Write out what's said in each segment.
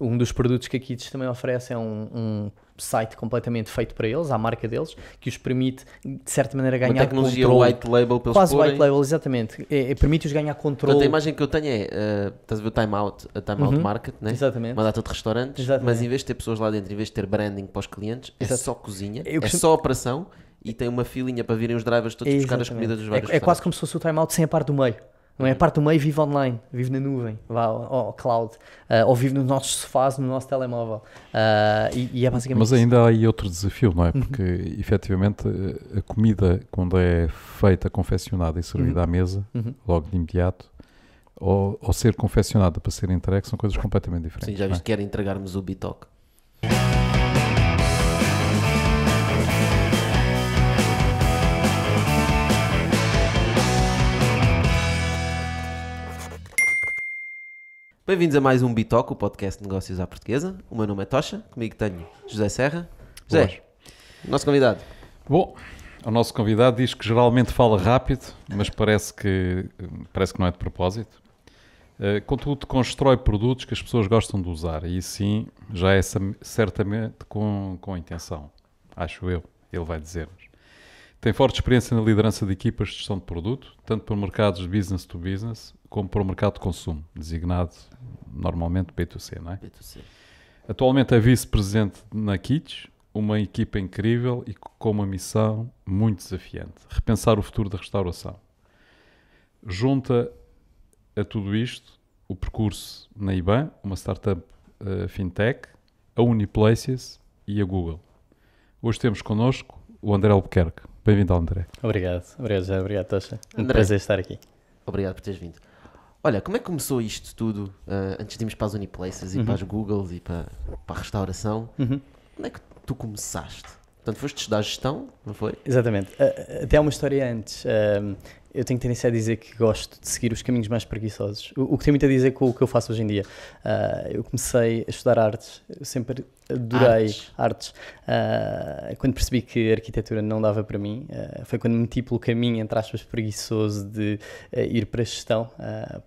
um dos produtos que a Kids também oferece é um, um, site completamente feito para eles, à marca deles, que os permite, de certa maneira, ganhar Uma tecnologia white label pelos Quase white label, exatamente. É, é, Permite-os ganhar controle. a imagem que eu tenho é, uh, estás a ver o time out, a time out uhum. market, né? Exatamente. Uma data de restaurantes, exatamente. mas em vez de ter pessoas lá dentro, em vez de ter branding para os clientes, é só cozinha, eu é só operação e tem uma filinha para virem os drivers todos Exatamente. buscar as comidas dos é vários É, é quase como se fosse o time out sem a parte do meio. Não é? A uhum. parte do meio vive online, vive na nuvem, vá ao, cloud, uh, ou vive nos nossos sofás, no nosso telemóvel. Uh, e, e, é basicamente Mas ainda isso. há aí outro desafio, não é? Uhum. Porque uhum. efetivamente eh, a comida, quando é feita, confeccionada e servida uhum. à mesa, uhum. logo de imediato, ou, ou ser confeccionada para ser entregue, são coisas completamente diferentes. Sim, já é? viste é? que era entregarmos o Bitoque. Bem-vindos a mais um Bitoco, o podcast de Negócios à Portuguesa. O meu nome é Tocha, comigo tenho José Serra. José, Boas. nosso convidado. Bom, o nosso convidado diz que geralmente fala rápido, mas parece que, parece que não é de propósito. Eh, contudo, constrói produtos que as pessoas gostam de usar e sim, já é certamente com, com intenção, acho eu, ele vai dizer-nos. Tem forte experiência na liderança de equipas de gestão de produto, tanto para mercados business to business como para o mercado de consumo, designado normalmente B2C, não é? B2C. Atualmente é vice-presidente na Kits, uma equipa incrível e com uma missão muito desafiante: repensar o futuro da restauração. Junta a tudo isto o percurso na IBAN, uma startup uh, fintech, a Uniplaces e a Google. Hoje temos connosco o André Albuquerque. Bem-vindo, André. Obrigado, obrigado, já. obrigado, Tocha. Um André. prazer estar aqui. Obrigado por teres vindo. Olha, como é que começou isto tudo? Uh, antes de irmos para as Uniplaces e uhum. para as Googles e para, para a restauração, uhum. como é que tu começaste? Portanto, foste estudar gestão, não foi? Exatamente. Uh, até há uma história antes eu tenho tendência a dizer que gosto de seguir os caminhos mais preguiçosos, o, o que tem muito a dizer com o que eu faço hoje em dia. Uh, eu comecei a estudar artes, eu sempre adorei artes. artes. Uh, quando percebi que a arquitetura não dava para mim, uh, foi quando me meti pelo caminho, entre aspas, preguiçoso de ir para a gestão,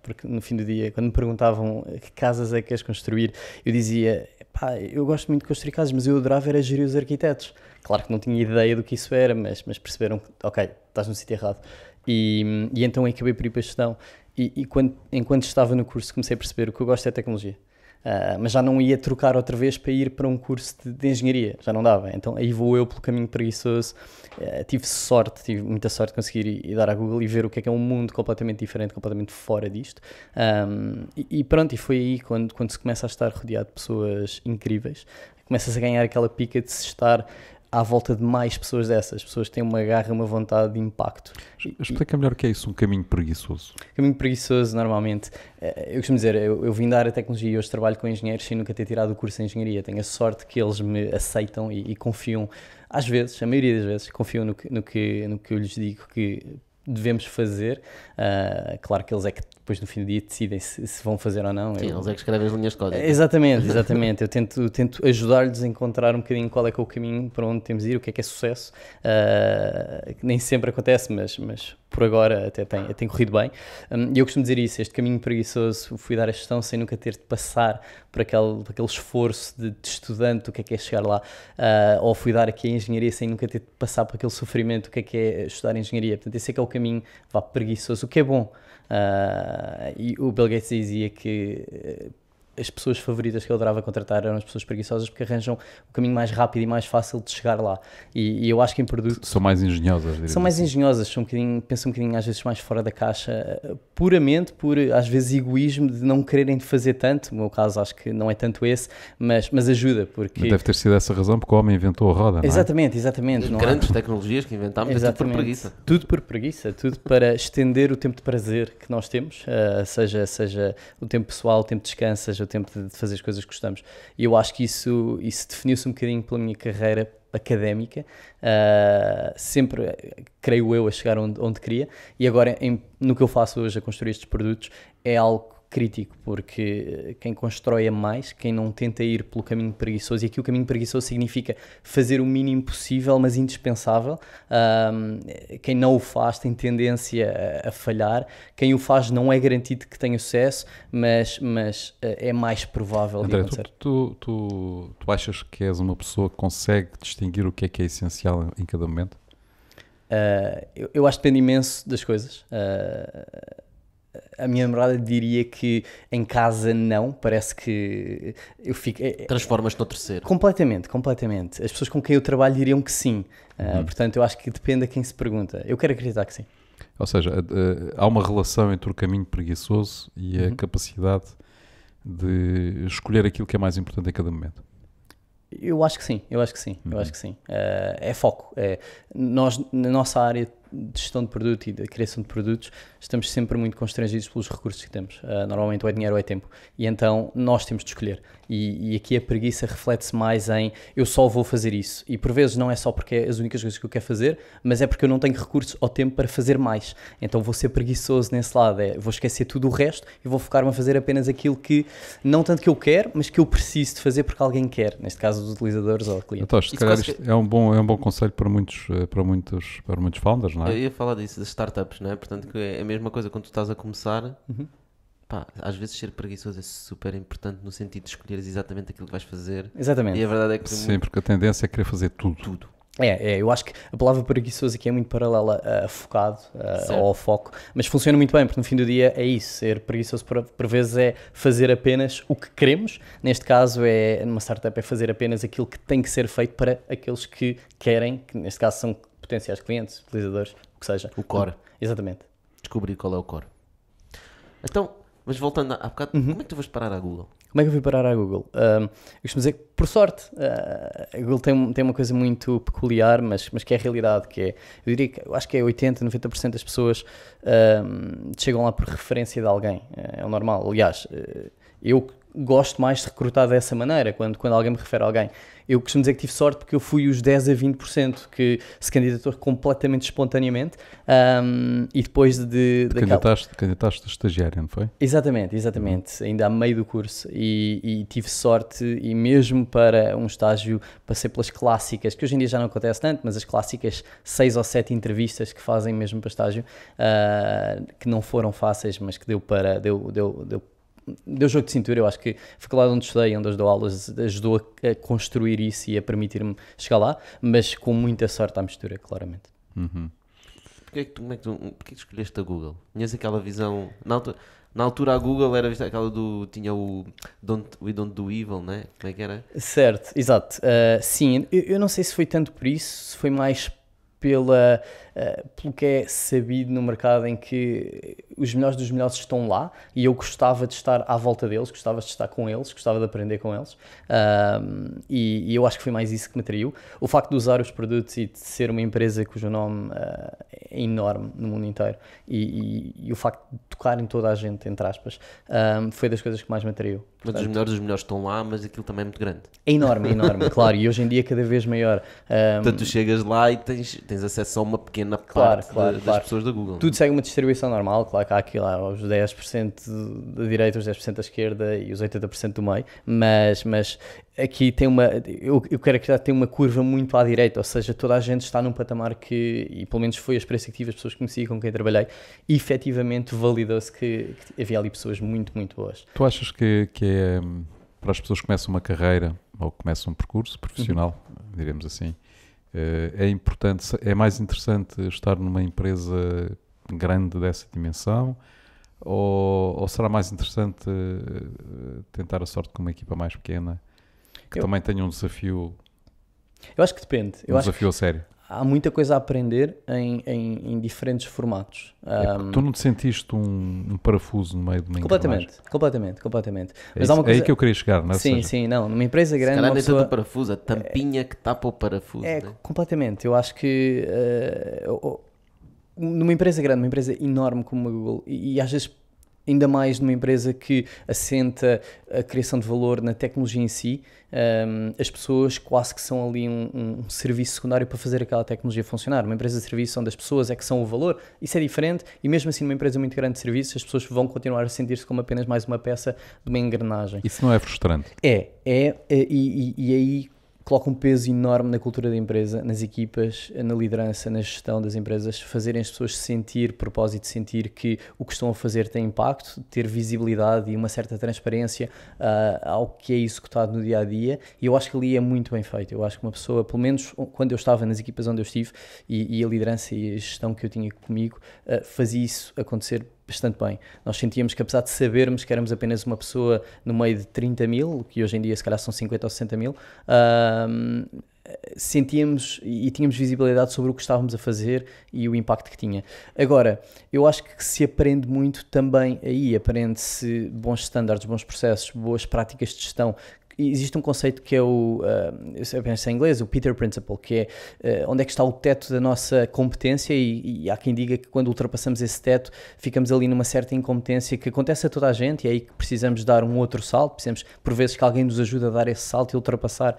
porque no fim do dia, quando me perguntavam que casas é que queres construir, eu dizia, pá, eu gosto muito de construir casas, mas eu adorava era gerir os arquitetos. Claro que não tinha ideia do que isso era, mas, mas perceberam que, ok, estás no sítio errado. E, e então acabei por ir para a gestão. E, e quando, enquanto estava no curso, comecei a perceber o que eu gosto é tecnologia. Uh, mas já não ia trocar outra vez para ir para um curso de, de engenharia, já não dava. Então aí vou eu pelo caminho preguiçoso. Uh, tive sorte, tive muita sorte de conseguir ir, ir, dar à Google e ver o que é que é um mundo completamente diferente, completamente fora disto. Um, e, e, pronto, e foi aí quando, quando se começa a estar rodeado de pessoas incríveis, começas a ganhar aquela pica de se estar à volta de mais pessoas dessas, pessoas que têm uma garra, uma vontade de impacto. Explica melhor o que é isso, um caminho preguiçoso. Caminho preguiçoso, normalmente. Eh, eu costumo dizer, eu, eu vim da área de tecnologia e hoje trabalho com engenheiros sem nunca ter tirado o curso de engenharia. Tenho a sorte que eles me aceitam e, e confiam, às vezes, a maioria das vezes, confiam no que, no que, no que eu lhes digo que devemos fazer. Uh, claro que eles é que depois no fim do dia decidem se, se vão fazer ou não. Sim, eu... eles é que escrevem as linhas de código. Exatamente, exatamente. eu tento, tento ajudar-lhes a encontrar um bocadinho qual é que é o caminho para onde temos de ir, o que é que é sucesso. Uh, nem sempre acontece, mas, mas por agora até tem, tem corrido bem. Hum, e eu costumo dizer isso: este caminho preguiçoso fui dar a gestão sem nunca ter de passar por aquele, aquele esforço de, de estudante, o que é que é chegar lá, uh, ou fui dar aqui a engenharia sem nunca ter de passar por aquele sofrimento, o que é que é estudar engenharia. Portanto, esse é que é o caminho vá, preguiçoso, o que é bom. Uh, e o Bill Gates dizia que as pessoas favoritas que eu adorava contratar eram as pessoas preguiçosas porque arranjam o caminho mais rápido e mais fácil de chegar lá. E, e eu acho que em produto. São mais engenhosas, diria. São mais assim. engenhosas, são um bocadinho, pensam um bocadinho às vezes mais fora da caixa, puramente por às vezes egoísmo de não quererem fazer tanto. No meu caso, acho que não é tanto esse, mas, mas ajuda. porque... Mas deve ter sido essa razão porque o homem inventou a roda, Exatamente, é? exatamente. As é? grandes há... tecnologias que inventámos exatamente. é tudo por preguiça. Tudo por preguiça, tudo para estender o tempo de prazer que nós temos, uh, seja, seja o tempo pessoal, o tempo de descanso, seja tempo de, fazer as coisas que gostamos. E eu acho que isso, isso definiu-se um bocadinho pela minha carreira académica, uh, sempre, creio eu, a chegar onde, onde queria, e agora em, no que eu faço hoje a construir estes produtos é algo crítico, porque eh, quem constrói é mais, quem não tenta ir pelo caminho preguiçoso, e aqui o caminho preguiçoso significa fazer o mínimo possível, mas indispensável. Um, quem não o faz tem tendência a, a, falhar, quem o faz não é garantido que tenha sucesso, mas, mas eh, é mais provável André, de acontecer. Tu, tu, tu, achas que és uma pessoa que consegue distinguir o que é que é essencial em cada momento? Uh, eu, eu, acho que depende imenso das coisas. Uh, a minha namorada diria que em casa não, parece que eu fico. É, é Transformas-te no terceiro. Completamente, completamente. As pessoas com quem eu trabalho diriam que sim. Ah, uhum. Uh, portanto, eu acho que depende a quem se pergunta. Eu quero acreditar que sim. Ou seja, eh, eh, há uma relação entre o caminho preguiçoso e a uhum. capacidade de escolher aquilo que é mais importante em cada momento. Eu acho que sim, eu acho que sim, uhum. eu acho uhum. que sim. Uh, é foco. É, nós, na nossa área, de gestão de produto e da criação de produtos, estamos sempre muito constrangidos pelos recursos que temos. Uh, normalmente ou é dinheiro ou é tempo. E então nós temos de escolher. E, e aqui a preguiça reflete-se mais em eu só vou fazer isso. E por vezes não é só porque é as únicas coisas que eu quero fazer, mas é porque eu não tenho recursos ou tempo para fazer mais. Então vou ser preguiçoso nesse lado. É, vou esquecer tudo o resto e vou focar-me a fazer apenas aquilo que, não tanto que eu quero, mas que eu preciso de fazer porque alguém quer. Neste caso, os utilizadores ou clientes. Então, se calhar isto é um bom, é um bom conselho para muitos, eh, para muitos, para muitos founders, é? não é? Eu ia falar disso, das startups, não é? Portanto, que é a mesma coisa quando tu estás a começar. Uhum. Pá, às vezes ser preguiçoso é super importante no sentido de escolheres exatamente aquilo que vais fazer. Exatamente. E a verdade é que. Sim, porque a tendência é querer fazer tudo. Tudo. É, é, eu acho que a palavra preguiçoso aqui é muito paralela a eh, focado, a, eh, ao foco, mas funciona muito bem, porque no fim do dia é isso, ser preguiçoso por, por, vezes é fazer apenas o que queremos, neste caso é, numa startup, é fazer apenas aquilo que tem que ser feito para aqueles que querem, que neste caso são potenciais clientes, utilizadores, o que seja. O core. Exatamente. Descobrir qual é o core. Então, mas voltando há bocado, uhum. como é que tu vais parar à Google? Como é que eu vim parar à Google? eu eu costumo dizer que, por sorte, uh, a Google tem, tem uma coisa muito peculiar, mas, mas que é a realidade, que é, eu diria que, eu acho que é 80, 90% das pessoas chegam lá por referência de alguém, é, é o normal. Aliás, eh, eu gosto mais de recrutar dessa maneira, quando, quando alguém me refere a alguém. Eu costumo dizer que tive sorte porque eu fui os 10 a 20% que se candidatou completamente espontaneamente um, e depois de. de candidataste, de candidataste estagiário, não foi? Exatamente, exatamente. Uhum. Ainda a meio do curso e, e, tive sorte e mesmo para um estágio passei pelas clássicas, que hoje em dia já não acontece tanto, mas as clássicas 6 ou 7 entrevistas que fazem mesmo para estágio, uh, que não foram fáceis, mas que deu para. Deu, deu, deu deu jogo de cintura. Eu acho que a faculdade onde estudei, onde as dou aulas, ajudou a, construir isso e a permitir-me chegar lá, mas com muita sorte à mistura, claramente. Uhum. Porquê, é que tu, como é que tu, porquê é que escolheste a Google? Tinhas aquela visão. Na altura, na altura a Google era aquela do. tinha o don't, We Don't Do Evil, né? Como é que era? Certo, exato. Uh, sim, eu, eu não sei se foi tanto por isso, se foi mais pela eh, pelo que é sabido no mercado em que os melhores dos melhores estão lá e eu gostava de estar à volta deles, gostava de estar com eles, gostava de aprender com eles um, ehm, e, e, eu acho que foi mais isso que me atraiu. O facto de usar os produtos e de ser uma empresa cujo nome uh, é enorme no mundo inteiro e, e, e, o facto de tocar em toda a gente, entre aspas, um, ehm, foi das coisas que mais me atraiu. Portanto, mas os melhores dos melhores estão lá, mas aquilo também é muito grande. É enorme, é enorme, claro, e hoje em dia é cada vez maior. Um, ehm, Portanto, tu chegas lá e tens, tens acesso a uma pequena na claro, claro, de, claro. das pessoas da Google. É? Tudo segue uma distribuição normal, claro que há aqui lá os 10% da direita, os 10% da esquerda e os 80% do meio, mas, mas aqui tem uma, eu, eu quero acreditar que tem uma curva muito à direita, ou seja, toda a gente está num patamar que, e pelo menos foi a experiência que tive, as pessoas que conheci com quem trabalhei, e, efetivamente validou-se que, que, havia ali pessoas muito, muito boas. Tu achas que, que é hum, para as pessoas que começam uma carreira ou começam um percurso profissional, uhum. diremos assim, eh, é importante, é mais interessante estar numa empresa grande dessa dimensão ou, ou será mais interessante eh, tentar a sorte com uma equipa mais pequena que eu, também tenha um desafio? Eu acho que depende. Um eu desafio acho que, sério há muita coisa a aprender em, em, em diferentes formatos. É, um, tu não te sentiste um, um, parafuso no meio de uma Completamente, completamente, completamente. É, Mas isso, é coisa... é aí que eu queria chegar, não é? Sim, seja... sim, não. Numa empresa grande. Se calhar pessoa... todo parafuso, a tampinha é, que tapa o parafuso. É, né? completamente. Eu acho que uh, numa empresa grande, uma empresa enorme como a Google, e, e às vezes ainda mais numa empresa que assenta a criação de valor na tecnologia em si. Um, as pessoas quase que são ali um, um, serviço secundário para fazer aquela tecnologia funcionar. Uma empresa de serviço onde as pessoas é que são o valor, isso é diferente, e mesmo assim, numa empresa muito grande de serviços, as pessoas vão continuar a sentir-se como apenas mais uma peça de uma engrenagem. Isso não é frustrante? É, é, é e, e, e aí coloca um peso enorme na cultura da empresa, nas equipas, na liderança, na gestão das empresas, fazerem as pessoas sentir propósito, sentir que o que estão a fazer tem impacto, ter visibilidade e uma certa transparência uh, ao que é executado no dia a dia. E eu acho que ali é muito bem feito. Eu acho que uma pessoa, pelo menos quando eu estava nas equipas onde eu estive e, e a liderança e a gestão que eu tinha comigo, uh, fazia isso acontecer bastante bem. Nós sentíamos que, apesar de sabermos que éramos apenas uma pessoa no meio de 30 mil, que hoje em dia se calhar são 50 ou 60 mil, uh, sentíamos e tínhamos visibilidade sobre o que estávamos a fazer e o impacto que tinha. Agora, eu acho que se aprende muito também aí, aprende-se bons estándares, bons processos, boas práticas de gestão existe um conceito que é o, uh, eu em inglês, o Peter Principle, que é uh, onde é que está o teto da nossa competência e, e, há quem diga que quando ultrapassamos esse teto ficamos ali numa certa incompetência que acontece a toda a gente e é aí que precisamos dar um outro salto, precisamos por vezes que alguém nos ajude a dar esse salto e ultrapassar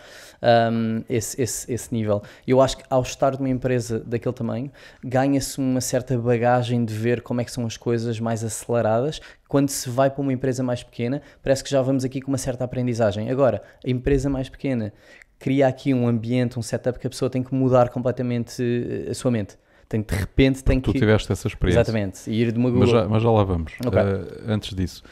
um, ah, esse, esse, esse nível. Eu acho que ao estar numa empresa daquele tamanho, ganha-se uma certa bagagem de ver como é que são as coisas mais aceleradas, quando se vai para uma empresa mais pequena, parece que já vamos aqui com uma certa aprendizagem. Agora, Agora, a empresa mais pequena cria aqui um ambiente, um setup que a pessoa tem que mudar completamente eh, a sua mente. Tem, de repente tem Porque que. Tu tiveste essa experiência. Exatamente, ir de uma mas já, mas já lá vamos. Okay. Uh, antes disso.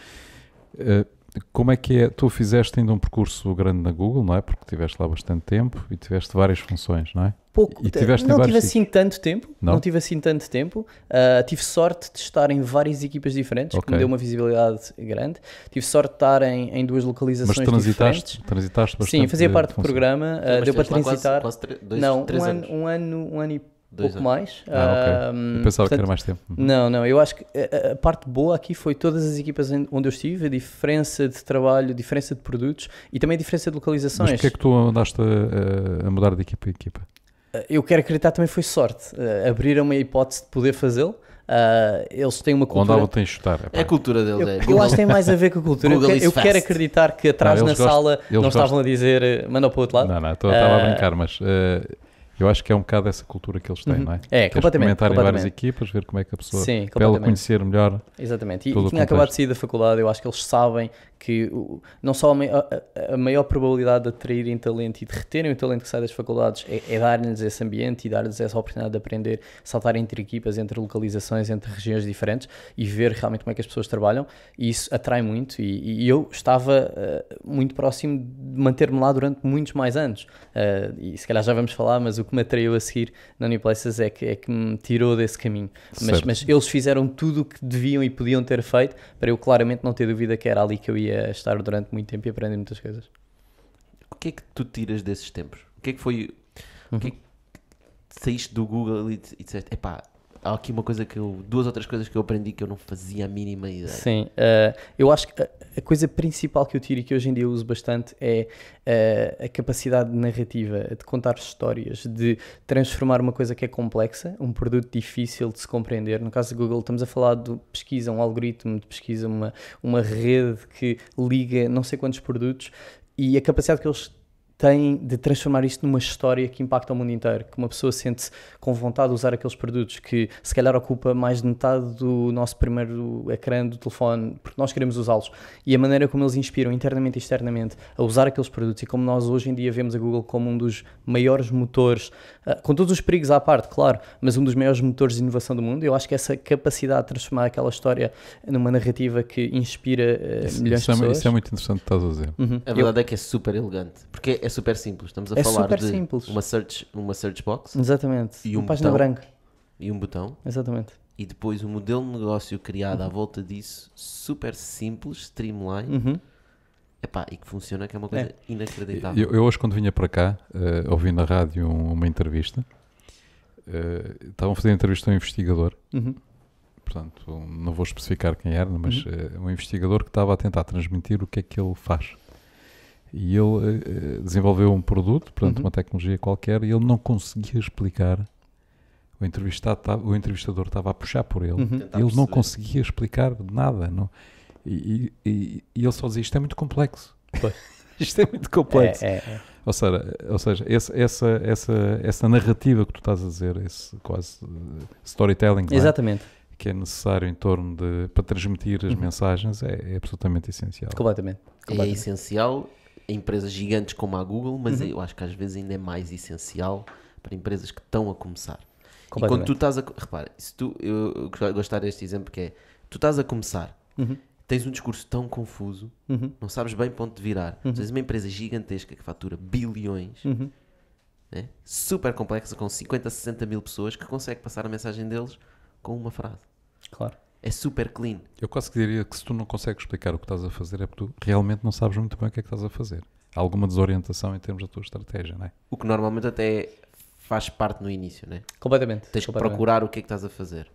Uh, como é que é? Tu fizeste ainda um percurso grande na Google, não é? Porque tiveste lá bastante tempo e tiveste várias funções, não é? pouco. E tiveste não tive assim sítios? tanto tempo. Não? não? tive assim tanto tempo. Uh, tive sorte de estar em várias equipas diferentes, okay. que me deu uma visibilidade grande. Tive sorte de estar em, em duas localizações mas transitaste, diferentes. Transitaste bastante. Sim, fazia parte do programa. Uh, deu para transitar. Quase, quase dois, não, um ano, um ano, um ano e pouco anos. mais. Ah, okay. Ah, eu pensava portanto, que era mais tempo. Uhum. Não, não. Eu acho que a, a, parte boa aqui foi todas as equipas onde eu estive, a diferença de trabalho, a diferença de produtos e também a diferença de localizações. Mas que é que tu andaste a, a mudar de equipa em equipa? Eh, eu quero acreditar também foi sorte. Uh, abriram uma hipótese de poder fazê-lo. Uh, eles têm uma cultura. Onde tem chutar. É, a cultura deles. Eu, é. eu acho que tem mais a ver com a cultura. eu, eu quero acreditar que atrás não, na gostam, sala não gostam. estavam a dizer manda para o outro lado. Não, não, estava uh, a brincar, mas. Eu acho que é um bocado essa cultura que eles têm, uhum. não é? É, Queres completamente. Comentar em várias equipas, ver como é que a pessoa, Sim, para ela conhecer melhor. Exatamente. E, e tinha acabado de sair da faculdade, eu acho que eles sabem que não só a, a, a, maior probabilidade de atraírem talento e de reterem o talento que sai das faculdades é, é dar-lhes esse ambiente e dar-lhes essa oportunidade de aprender, saltar entre equipas, entre localizações, entre regiões diferentes e ver realmente como é que as pessoas trabalham e isso atrai muito e, e eu estava uh, muito próximo de manter-me lá durante muitos mais anos uh, e se calhar já vamos falar, mas o que me atraiu a seguir na New Places é que, é que me tirou desse caminho, mas, mas, eles fizeram tudo o que deviam e podiam ter feito para eu claramente não ter dúvida que era ali que eu ia a estar durante muito tempo e aprender muitas coisas. O que é que tu tiras desses tempos? O que é que foi. Uhum. O que é uhum. que saíste do Google e, e disseste: epá, há aqui uma coisa que eu. duas outras coisas que eu aprendi que eu não fazia a mínima ideia. Sim, uh, eu acho que a, a, coisa principal que eu tiro e que hoje em dia uso bastante é uh, a capacidade narrativa, de contar histórias, de transformar uma coisa que é complexa, um produto difícil de se compreender. No caso do Google, estamos a falar de pesquisa, um algoritmo de pesquisa, uma, uma rede que liga não sei quantos produtos e a capacidade que eles tem de transformar isto numa história que impacta o mundo inteiro, que uma pessoa sente-se com vontade de usar aqueles produtos que se calhar ocupa mais de metade do nosso primeiro ecrã do telefone, porque nós queremos usá-los. E a maneira como eles inspiram internamente e externamente a usar aqueles produtos e como nós hoje em dia vemos a Google como um dos maiores motores ah, com todos os perigos à parte, claro, mas um dos maiores motores de inovação do mundo. Eu acho que essa capacidade de transformar aquela história numa narrativa que inspira ah, isso, milhões isso de é, Isso é muito interessante que estás a dizer. Uhum. A verdade eu, é que é super elegante, porque é super simples. Estamos a é falar de simples. uma search, uma search box. Exatamente. E um uma página branca. E um botão. Exatamente e depois o um modelo de negócio criado uhum. à volta disso, super simples, streamline, uhum. Epá, e que funciona, que é uma coisa é. inacreditável. Eu, eu, hoje, quando vinha para cá, uh, ouvi na rádio um, uma entrevista. Uh, estavam a fazer entrevista a um investigador, uhum. portanto, não vou especificar quem era, mas uhum. uh, um investigador que estava a tentar transmitir o que é que ele faz. E ele desenvolveu um produto, portanto, uhum. uma tecnologia qualquer, e ele não conseguia explicar. O, entrevistado, o entrevistador estava a puxar por ele. Uhum. Ele não conseguia explicar nada. Não, e, e, e ele só dizia: isto é muito complexo. Pois. isto é muito complexo. É, é, é, ou seja, ou seja esse, essa, essa, essa narrativa que tu estás a dizer, esse quase eh, storytelling é? Exatamente. É? que é necessário em torno de para transmitir as uhum. mensagens é, é, absolutamente essencial. Completamente. É Completamente. É essencial em empresas gigantes como a Google, mas uhum. eu acho que às vezes ainda é mais essencial para empresas que estão a começar. E quando tu estás a. Repara, se tu, eu gostaria deste exemplo que é: tu estás a começar. Uhum tens um discurso tão confuso, uhum. não sabes bem ponto de virar. Uhum. Tens uma empresa gigantesca que fatura bilhões, uhum. né? super complexa, com 50, 60 mil pessoas, que consegue passar a mensagem deles com uma frase. Claro. É super clean. Eu quase que diria que se tu não consegues explicar o que estás a fazer, é porque tu realmente não sabes muito bem o que é que estás a fazer. Há alguma desorientação em termos da tua estratégia, não é? O que normalmente até faz parte no início, é? Completamente. Tens completamente. que procurar o que é que estás a fazer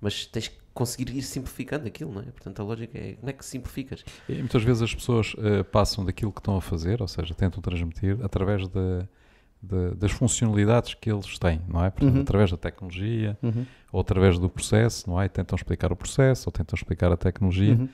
mas tens que conseguir ir simplificando aquilo, não é? Portanto, a lógica é como é que simplificas. E muitas vezes as pessoas uh, passam daquilo que estão a fazer, ou seja, tentam transmitir através de, de, das funcionalidades que eles têm, não é? Portanto, uhum. através da tecnologia uhum. ou através do processo, não é? E tentam explicar o processo ou tentam explicar a tecnologia, uhum.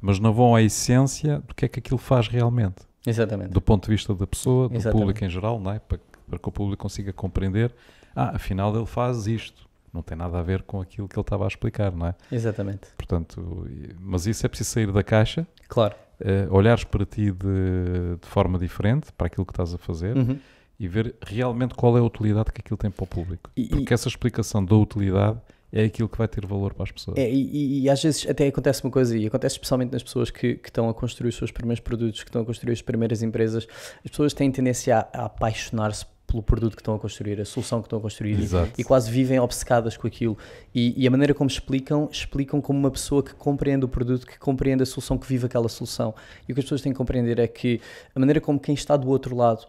mas não vão à essência do que é que aquilo faz realmente. Exatamente. Do ponto de vista da pessoa, do Exatamente. público em geral, não é? Para, para que o público consiga compreender, ah, afinal ele faz isto não tem nada a ver com aquilo que ele estava a explicar, não é? Exatamente. Portanto, mas isso é preciso sair da caixa. Claro. Uh, olhares para ti de, de, forma diferente, para aquilo que estás a fazer. Uhum. E ver realmente qual é a utilidade que aquilo tem para o público. E, Porque e... essa explicação da utilidade é aquilo que vai ter valor para as pessoas. É, e, e, às vezes até acontece uma coisa, e acontece especialmente nas pessoas que, que, estão a construir os seus primeiros produtos, que estão a construir as primeiras empresas, as pessoas têm tendência a, a apaixonar-se pelo produto que estão a construir, a solução que estão a construir Exato. e quase vivem obcecadas com aquilo. E, e, a maneira como explicam, explicam como uma pessoa que compreende o produto, que compreende a solução, que vive aquela solução. E o que as pessoas têm que compreender é que a maneira como quem está do outro lado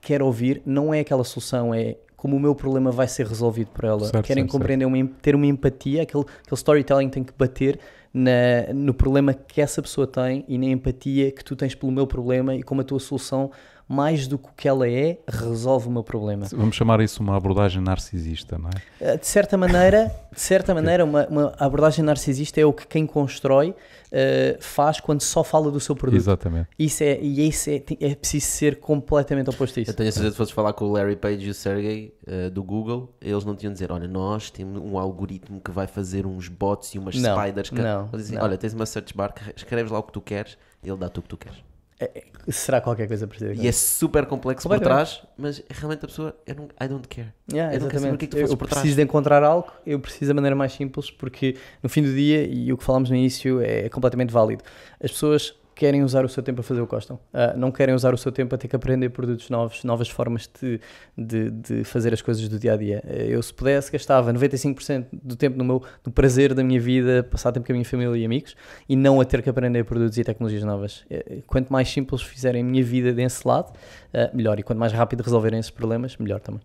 quer ouvir não é aquela solução, é como o meu problema vai ser resolvido por ela. Certo, Querem certo, compreender, certo. Uma, ter uma empatia, aquele, aquele storytelling tem que bater na, no problema que essa pessoa tem e na empatia que tu tens pelo meu problema e como a tua solução mais do que o que ela é, resolve o meu problema. Vamos chamar isso uma abordagem narcisista, não é? Eh, de certa maneira, de certa maneira uma, uma abordagem narcisista é o que quem constrói uh, faz quando só fala do seu produto. Exatamente. Isso é, e isso é, é preciso ser completamente oposto a isso. Eu tenho a certeza que fosse falar com o Larry Page e o Sergey uh, do Google, eles não tinham de dizer: olha, nós temos um algoritmo que vai fazer uns bots e umas não, spiders. Que... Não, eles dizem: não. olha, tens uma search bar, escreves lá o que tu queres ele dá tudo o que tu queres. É, é, será qualquer coisa parecida. E é super complexo por trás, mas realmente a pessoa, eu não, I don't care. Yeah, eu exatamente. que é que tu eu, eu preciso trás. de encontrar algo, eu preciso da maneira mais simples, porque no fim do dia, e o que falámos no início é completamente válido. As pessoas querem usar o seu tempo a fazer o que gostam. Uh, não querem usar o seu tempo a ter que aprender produtos novos, novas formas de, de, de fazer as coisas do dia a dia. Eh, eu, se pudesse, gastava 95% do tempo no, meu, no prazer da minha vida, passar tempo com a minha família e amigos, e não a ter que aprender produtos e tecnologias novas. Uh, quanto mais simples fizerem a minha vida desse lado, ah, melhor. E quanto mais rápido resolverem esses problemas, melhor também.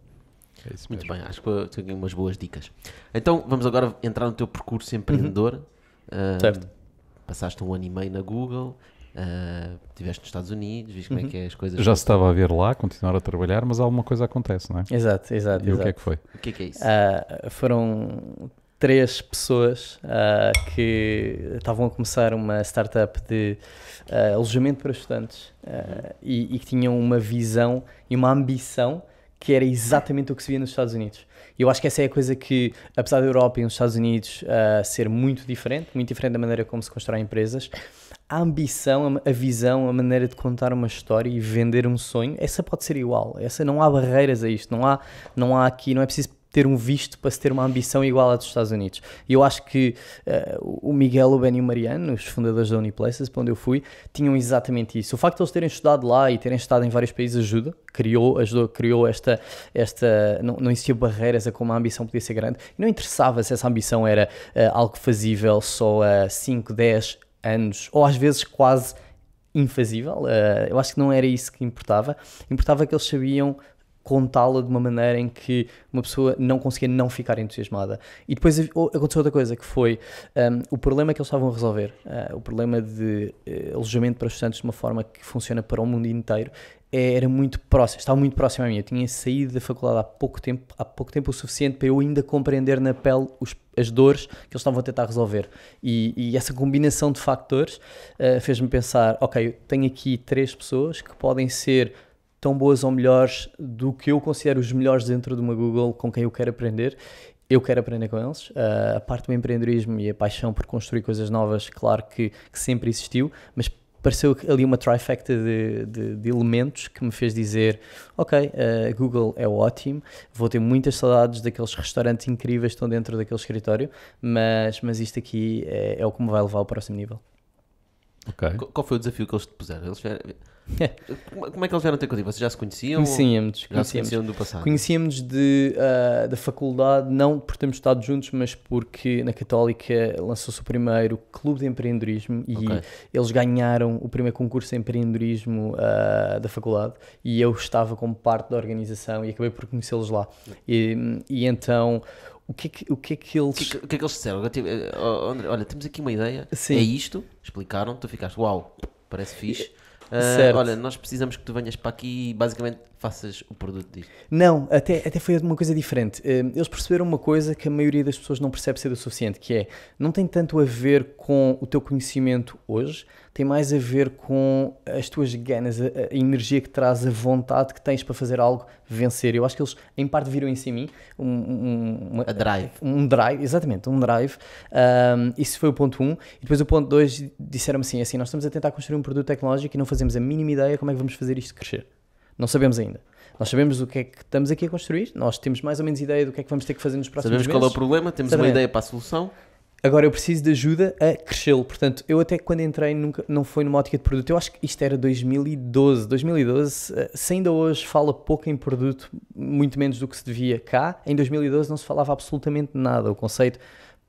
É Muito bem, acho que tenho umas boas dicas. Então, vamos agora entrar no teu percurso uhum. empreendedor. Uhum. certo passaste um ano e meio na Google, Uh, estiveste nos Estados Unidos, viste como é uhum. que é as coisas. Já se estava a ver lá, continuar a trabalhar, mas alguma coisa acontece, não é? Exato, exato. E exato. o que é que foi? O que é que é isso? Uh, foram três pessoas uh, que estavam a começar uma startup de uh, alojamento para estudantes e, e que tinham uma visão e uma ambição que era exatamente o que se via nos Estados Unidos. E eu acho que essa é a coisa que, apesar da Europa e nos Estados Unidos uh, ser muito diferente, muito diferente da maneira como se constroem empresas, a ambição, a visão, a maneira de contar uma história e vender um sonho, essa pode ser igual. Essa não há barreiras a isto, não há, não há aqui, não é preciso ter um visto para se ter uma ambição igual à dos Estados Unidos. E eu acho que uh, o Miguel, o Ben e o Mariano, os fundadores da Uniplaces, para onde eu fui, tinham exatamente isso. O facto de eles terem estudado lá e terem estado em vários países ajuda, criou, ajudou, criou esta, esta não, não existia barreiras a como a ambição podia ser grande. E não interessava se essa ambição era uh, algo fazível só a 5, 10, anos, ou às vezes quase infazível. Eh, eu acho que não era isso que importava. Importava que eles sabiam contá-la de uma maneira em que uma pessoa não conseguia não ficar entusiasmada. E depois aconteceu outra coisa, que foi um, ehm, o problema que eles estavam a resolver, uh, o problema de uh, alojamento para estudantes de uma forma que funciona para o mundo inteiro, é, era muito próximo, estava muito próximo a mim. Eu tinha saído da faculdade há pouco tempo, há pouco tempo o suficiente para eu ainda compreender na pele os, as dores que eles estavam a tentar resolver. E, e essa combinação de factores uh, fez-me pensar: ok, tenho aqui três pessoas que podem ser tão boas ou melhores do que eu considero os melhores dentro de uma Google com quem eu quero aprender. Eu quero aprender com eles. Uh, a parte do empreendedorismo e a paixão por construir coisas novas, claro que, que sempre existiu, mas pareceu ali uma trifecta de, de, de elementos que me fez dizer: Ok, uh, Google é ótimo, vou ter muitas saudades daqueles restaurantes incríveis que estão dentro daquele escritório, mas, mas isto aqui é, é o que me vai levar ao próximo nível. Qual foi o desafio que eles te puseram? Eles como é que eles vieram ter contigo? Vocês já se conheciam? Conhecíamos. Já conhecíamos. se conheciam do passado? Conhecíamos de, uh, da faculdade, não por termos estado juntos, mas porque na Católica lançou-se o primeiro Clube de Empreendedorismo e okay. eles ganharam o primeiro concurso de empreendedorismo uh, da faculdade e eu estava como parte da organização e acabei por conhecê-los lá. E, e então o que é que, o que, é que eles. O que, é que, é que eles disseram? Tive, eh, oh, André, olha, temos aqui uma ideia. Sim. É isto. Explicaram, tu ficaste, uau, parece fixe. Uh, olha, nós precisamos que tu venhas para aqui e basicamente faças o produto disto. Não, até, até foi uma coisa diferente. Hum, eles perceberam uma coisa que a maioria das pessoas não percebe ser o suficiente, que é, não tem tanto a ver com o teu conhecimento hoje, tem mais a ver com as tuas ganas, a, a, energia que traz, a vontade que tens para fazer algo vencer. Eu acho que eles, em parte, viram em si mim um, um, uma, a drive. Um drive, exatamente, um drive. Um, isso foi o ponto 1. Um. E depois o ponto 2 disseram-me assim, assim: nós estamos a tentar construir um produto tecnológico e não fazemos a mínima ideia como é que vamos fazer isto crescer. Não sabemos ainda. Nós sabemos o que é que estamos aqui a construir, nós temos mais ou menos ideia do que é que vamos ter que fazer nos próximos Sabemos meses. qual é o problema, temos uma ideia para a solução. Agora eu preciso de ajuda a crescê-lo. Portanto, eu até quando entrei nunca, não foi numa ótica de produto. Eu acho que isto era 2012. 2012, eh, se ainda hoje fala pouco em produto, muito menos do que se devia cá, em 2012 não se falava absolutamente nada. O conceito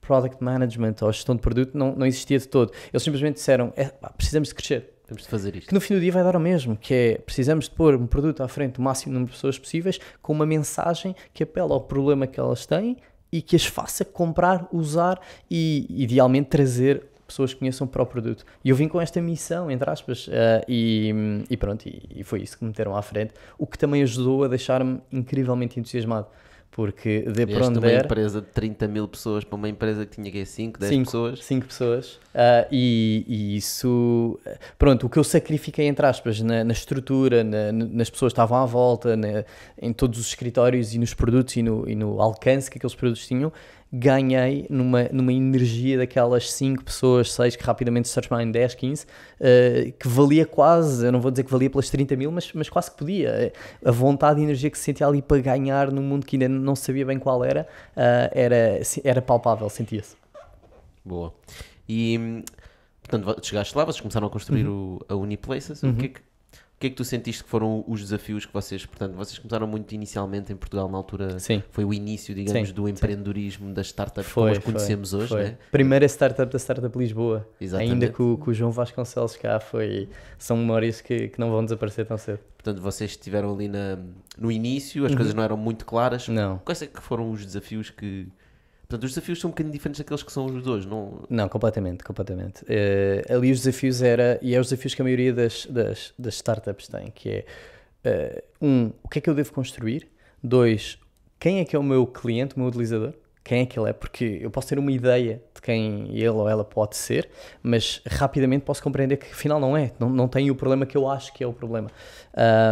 product management ou gestão de produto não, não existia de todo. Eles simplesmente disseram: é, precisamos de crescer. Temos de fazer isto. Que no fim do dia vai dar o mesmo, que é precisamos de pôr um produto à frente do máximo número de pessoas possíveis com uma mensagem que apela ao problema que elas têm e que as faça comprar, usar e, idealmente, trazer pessoas que conheçam para o produto. E eu vim com esta missão, entre aspas, uh, e, e, pronto, e, e, foi isso que me meteram à frente, o que também ajudou a deixar-me incrivelmente entusiasmado. Porque de pronto é uma empresa de 30 mil pessoas para uma empresa que tinha que 5, 10 cinco, pessoas. 5 pessoas. Uh, e, e, isso... Ah, pronto, o que eu sacrifiquei, entre aspas, na, na estrutura, na, nas pessoas que estavam à volta, na, em todos os escritórios e nos produtos e no, e no alcance que aqueles produtos tinham, ganhei numa, numa energia daquelas 5 pessoas, 6 que rapidamente se transformaram em 10, 15, uh, que valia quase, eu não vou dizer que valia pelas 30 mil, mas, mas quase que podia. A vontade e energia que se sentia ali para ganhar num mundo que ainda não sabia bem qual era, uh, era, era palpável, sentia-se. Boa. E, hum, portanto, chegaste lá, vocês começaram a construir uhum. o, a Uniplaces, uhum. o que é que que é que tu sentiste que foram os desafios que vocês, portanto, vocês começaram muito inicialmente em Portugal, na altura sim. foi o início, digamos, sim, do empreendedorismo das startups foi, como as conhecemos foi, hoje, foi. Né? Primeira startup da Startup Lisboa, Exatamente. ainda com, com o João Vasconcelos cá, foi, são memórias que, que não vão desaparecer tão cedo. Portanto, vocês estiveram ali na, no início, as uhum. coisas não eram muito claras. Não. Quais é que foram os desafios que, Portanto, os desafios são um bocadinho diferentes daqueles que são os dois, não? Não, completamente, completamente. Uh, ali os desafios era, e é os desafios que a maioria das, das, das startups tem, que é, uh, um, o que é que eu devo construir? Dois, quem é que é o meu cliente, o meu utilizador? Quem é que ele é? Porque eu posso ter uma ideia de quem ele ou ela pode ser, mas rapidamente posso compreender que afinal não é, não, não tem o problema que eu acho que é o problema.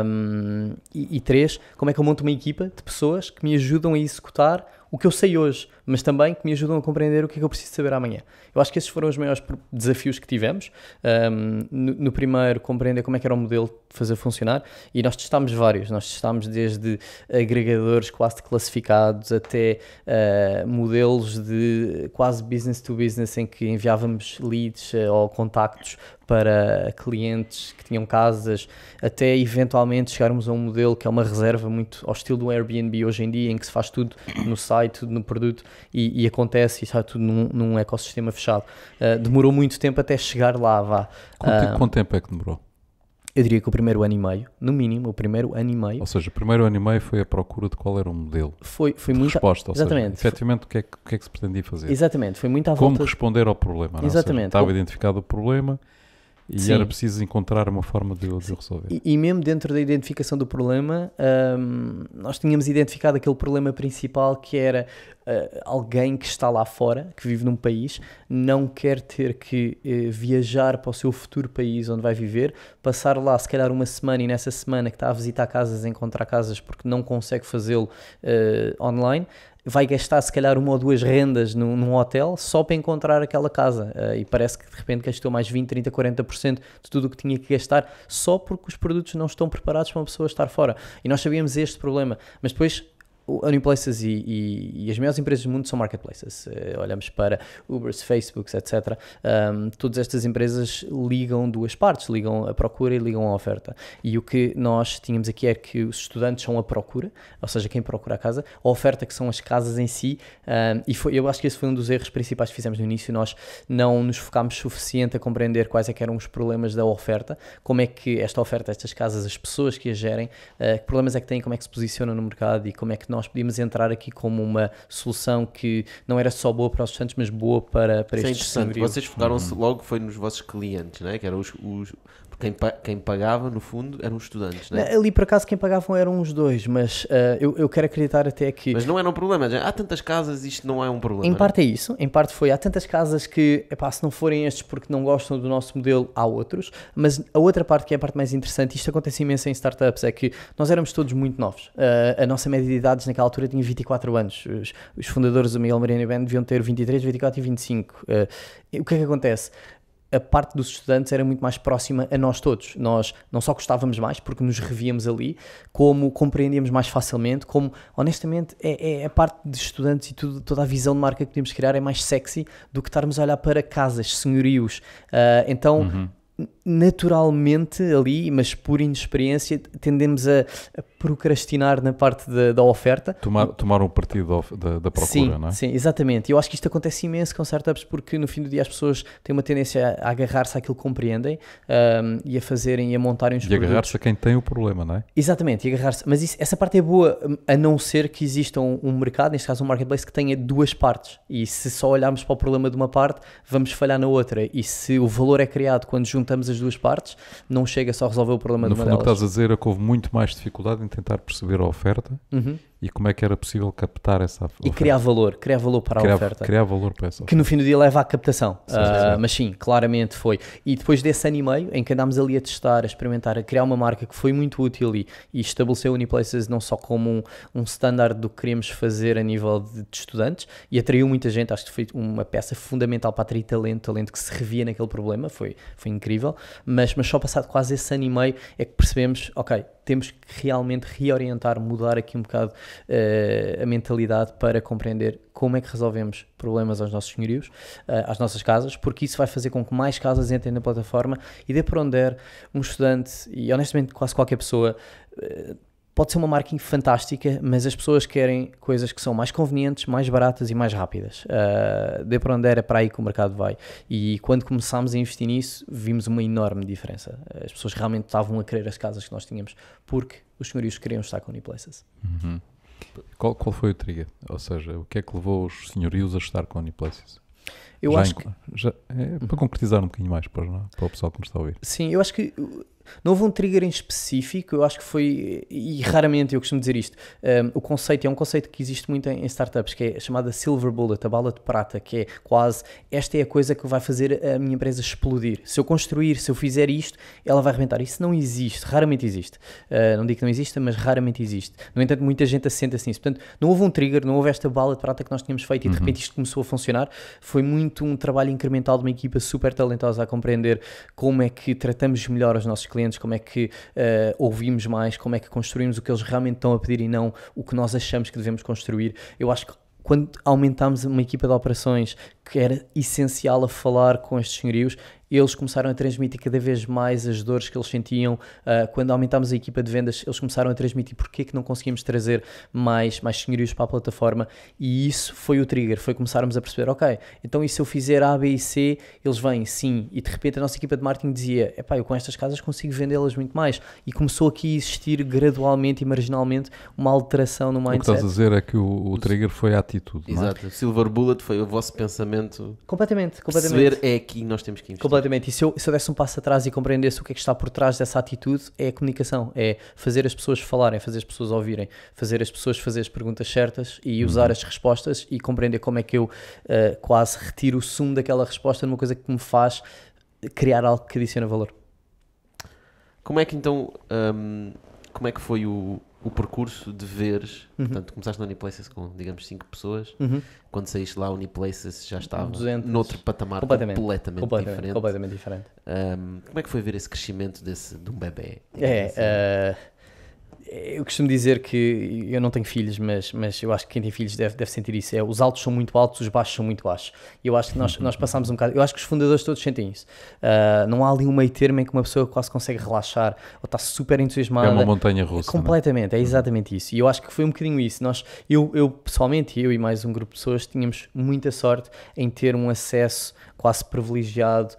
Um, e, e três, como é que eu monto uma equipa de pessoas que me ajudam a executar o que eu sei hoje, mas também que me ajudam a compreender o que é que eu preciso saber amanhã. Eu acho que esses foram os maiores desafios que tivemos. Um, no, no, primeiro, compreender como é que era o modelo de fazer funcionar e nós testámos vários. Nós testámos desde agregadores quase classificados até uh, modelos de quase business to business em que enviávamos leads uh, ou contactos para clientes que tinham casas, até eventualmente chegarmos a um modelo que é uma reserva muito ao estilo do Airbnb hoje em dia, em que se faz tudo no site, tudo no produto e, e acontece e está tudo num, num ecossistema fechado. Uh, demorou muito tempo até chegar lá, vá. Quanto, uh, quanto tempo é que demorou? Eu diria que o primeiro ano e meio, no mínimo, o primeiro ano e meio. Ou seja, o primeiro ano e meio foi a procura de qual era o modelo. Foi, foi muito. Resposta, ou exatamente. Seja, efetivamente, o que, é, que, é, que se pretendia fazer? Exatamente, foi muito à Como responder ao problema. É? Exatamente. Seja, estava identificado o problema e Sim. era preciso encontrar uma forma de, de resolver. E, e, mesmo dentro da identificação do problema, um, nós tínhamos identificado aquele problema principal que era uh, alguém que está lá fora, que vive num país, não quer ter que uh, viajar para o seu futuro país onde vai viver, passar lá se calhar uma semana e nessa semana que está a visitar casas, encontrar casas porque não consegue fazê-lo uh, online vai gastar se calhar uma ou duas rendas num, num hotel só para encontrar aquela casa. Uh, e parece que de repente gastou mais 20, 30, 40% de tudo o que tinha que gastar só porque os produtos não estão preparados para uma pessoa estar fora. E nós sabíamos este problema, mas depois o e, e, e, as maiores empresas do mundo são marketplaces. Eh, olhamos para Ubers, Facebooks, etc. Um, todas estas empresas ligam duas partes, ligam a procura e ligam a oferta. E o que nós tínhamos aqui é que os estudantes são a procura, ou seja, quem procura a casa, a oferta que são as casas em si. Um, e foi, eu acho que esse foi um dos erros principais que fizemos no início. Nós não nos focámos suficiente a compreender quais é eram os problemas da oferta, como é que esta oferta, estas casas, as pessoas que a gerem, uh, que problemas é que têm, como é que se posicionam no mercado e como é que nós podíamos entrar aqui como uma solução que não era só boa para os Santos, mas boa para, para Isso é interessante. Vocês focaram-se uhum. logo, foi nos vossos clientes, né? que eram os, os quem, pa quem pagava, no fundo, eram os estudantes, né? Ali, por acaso, quem pagavam eram os dois, mas uh, eu, eu quero acreditar até que... Mas não era um problema, já, há tantas casas, isto não é um problema. Em é? parte é isso, em parte foi, há tantas casas que, epá, se não forem estes porque não gostam do nosso modelo, há outros, mas a outra parte que é a parte mais interessante, isto acontece imenso em startups, é que nós éramos todos muito novos, uh, a nossa média de idades naquela altura tinha 24 anos, os, os fundadores do Miguel Mariano Ben deviam ter 23, 24 e 25, uh, eh, o que é que acontece? a parte dos estudantes era muito mais próxima a nós todos. Nós não só gostávamos mais, porque nos revíamos ali, como compreendíamos mais facilmente, como, honestamente, é, é a parte de estudantes e tudo, toda a visão de marca que podemos criar é mais sexy do que estarmos a olhar para casas, senhorios. Uh, então. Uhum naturalmente ali, mas por inexperiência, tendemos a, a procrastinar na parte da, da oferta. Tomar, tomar um partido da, da procura, sim, não é? Sim, exatamente. Eu acho que isto acontece imenso com startups porque no fim do dia as pessoas têm uma tendência a, a agarrar-se àquilo que compreendem um, e a fazerem e a montarem os e produtos. E agarrar-se a quem tem o problema, não é? Exatamente, e agarrar-se. Mas isso, essa parte é boa, hum, a não ser que exista um, um, mercado, neste caso um marketplace, que tenha duas partes. E se só olharmos para o problema de uma parte, vamos falhar na outra. E se o valor é criado quando juntamos as as duas partes, não chega só a resolver o problema no de uma fundo, delas. O que estás a dizer é que houve muito mais dificuldade em tentar perceber a oferta uhum e como é que era possível captar essa oferta. E criar valor, criar valor para criar, a oferta. Criar valor para essa oferta. Que no fim do dia leva à captação. Sim, uh, sim. Mas sim, claramente foi. E depois desse ano e meio em que andámos ali a testar, a experimentar, a criar uma marca que foi muito útil e, e estabeleceu a Uniplaces não só como um, um standard do que queríamos fazer a nível de, de, estudantes e atraiu muita gente, acho que foi uma peça fundamental para atrair talento, talento que se revia naquele problema, foi, foi incrível. Mas, mas só passado quase esse ano e meio é que percebemos, ok, temos que realmente reorientar, mudar aqui um bocado uh, a mentalidade para compreender como é que resolvemos problemas aos nossos senhorios, uh, às nossas casas, porque isso vai fazer com que mais casas entrem na plataforma e dê para onde um estudante e honestamente quase qualquer pessoa. Uh, pode ser uma marca fantástica, mas as pessoas querem coisas que são mais convenientes, mais baratas e mais rápidas. Uh, dê para onde era, é para aí que o mercado vai. E quando começámos a investir nisso, vimos uma enorme diferença. As pessoas realmente estavam a querer as casas que nós tínhamos, porque os senhorios queriam estar com Uniplaces. Uhum. Qual, qual foi o trigger? Ou seja, o que é que levou os senhorios a estar com Uniplaces? Eu já acho que... já, é, para concretizar um bocadinho mais para, para o pessoal que nos está a ouvir. Sim, eu acho que não houve um trigger em específico, eu acho que foi, e raramente eu costumo dizer isto, um, o conceito é um conceito que existe muito em, em, startups, que é chamada silver bullet, a bala de prata, que é quase, esta é a coisa que vai fazer a minha empresa explodir. Se eu construir, se eu fizer isto, ela vai arrebentar. Isso não existe, raramente existe. Uh, não digo que não exista, mas raramente existe. No entanto, muita gente assenta assim. Portanto, não houve um trigger, não houve esta bala de prata que nós tínhamos feito e de uhum. repente isto começou a funcionar. Foi muito um trabalho incremental de uma equipa super talentosa a compreender como é que tratamos melhor os nossos clientes, como é que uh, ouvimos mais, como é que construímos o que eles realmente estão a pedir e não o que nós achamos que devemos construir. Eu acho que quando aumentámos uma equipa de operações que era essencial a falar com estes senhorios, eles começaram a transmitir cada vez mais as dores que eles sentiam. Uh, quando aumentámos a equipa de vendas, eles começaram a transmitir porque que não conseguimos trazer mais, mais senhorios para a plataforma. E isso foi o trigger, foi começarmos a perceber, ok, então e se eu fizer A, B e C, eles vêm, sim. E de repente a nossa equipa de marketing dizia, epá, eu com estas casas consigo vendê-las muito mais. E começou aqui a existir gradualmente e marginalmente uma alteração no mindset. O que estás a dizer é que o, o trigger foi a atitude, é? Exato. É? Silver Bullet foi o vosso pensamento. Completamente, completamente. Perceber é aqui nós temos que investir. Exatamente. E se eu, se eu desse um passo atrás e compreendesse o que é que está por trás dessa atitude, é a comunicação. É fazer as pessoas falarem, fazer as pessoas ouvirem, fazer as pessoas fazer as perguntas certas e uhum. usar uhum. as respostas e compreender como é que eu uh, quase retiro o sumo daquela resposta numa coisa que me faz criar algo que adiciona valor. Como é que então. Um, como é que foi o, o percurso de veres. Uhum. Portanto, começaste na Uniplaces com, digamos, 5 pessoas. Uhum. Quando saíste lá, a Uniplaces já estava 200. noutro patamar completamente, completamente, completamente diferente. Completamente diferente. Um, como é que foi ver esse crescimento desse, de um bebê? É, assim? eu costumo dizer que eu não tenho filhos, mas, mas eu acho que quem tem filhos deve, deve sentir isso. É, os altos são muito altos, os baixos são muito baixos. E eu acho que nós, uhum. nós passamos um bocado. Eu acho que os fundadores todos sentem isso. Uh, não há ali um meio termo em que uma pessoa quase consegue relaxar ou está super entusiasmada. É uma montanha russa. É? Completamente, né? é uhum. exatamente isso. E eu acho que foi um bocadinho isso. Nós, eu, eu pessoalmente, eu e mais um grupo de pessoas tínhamos muita sorte em ter um acesso quase privilegiado,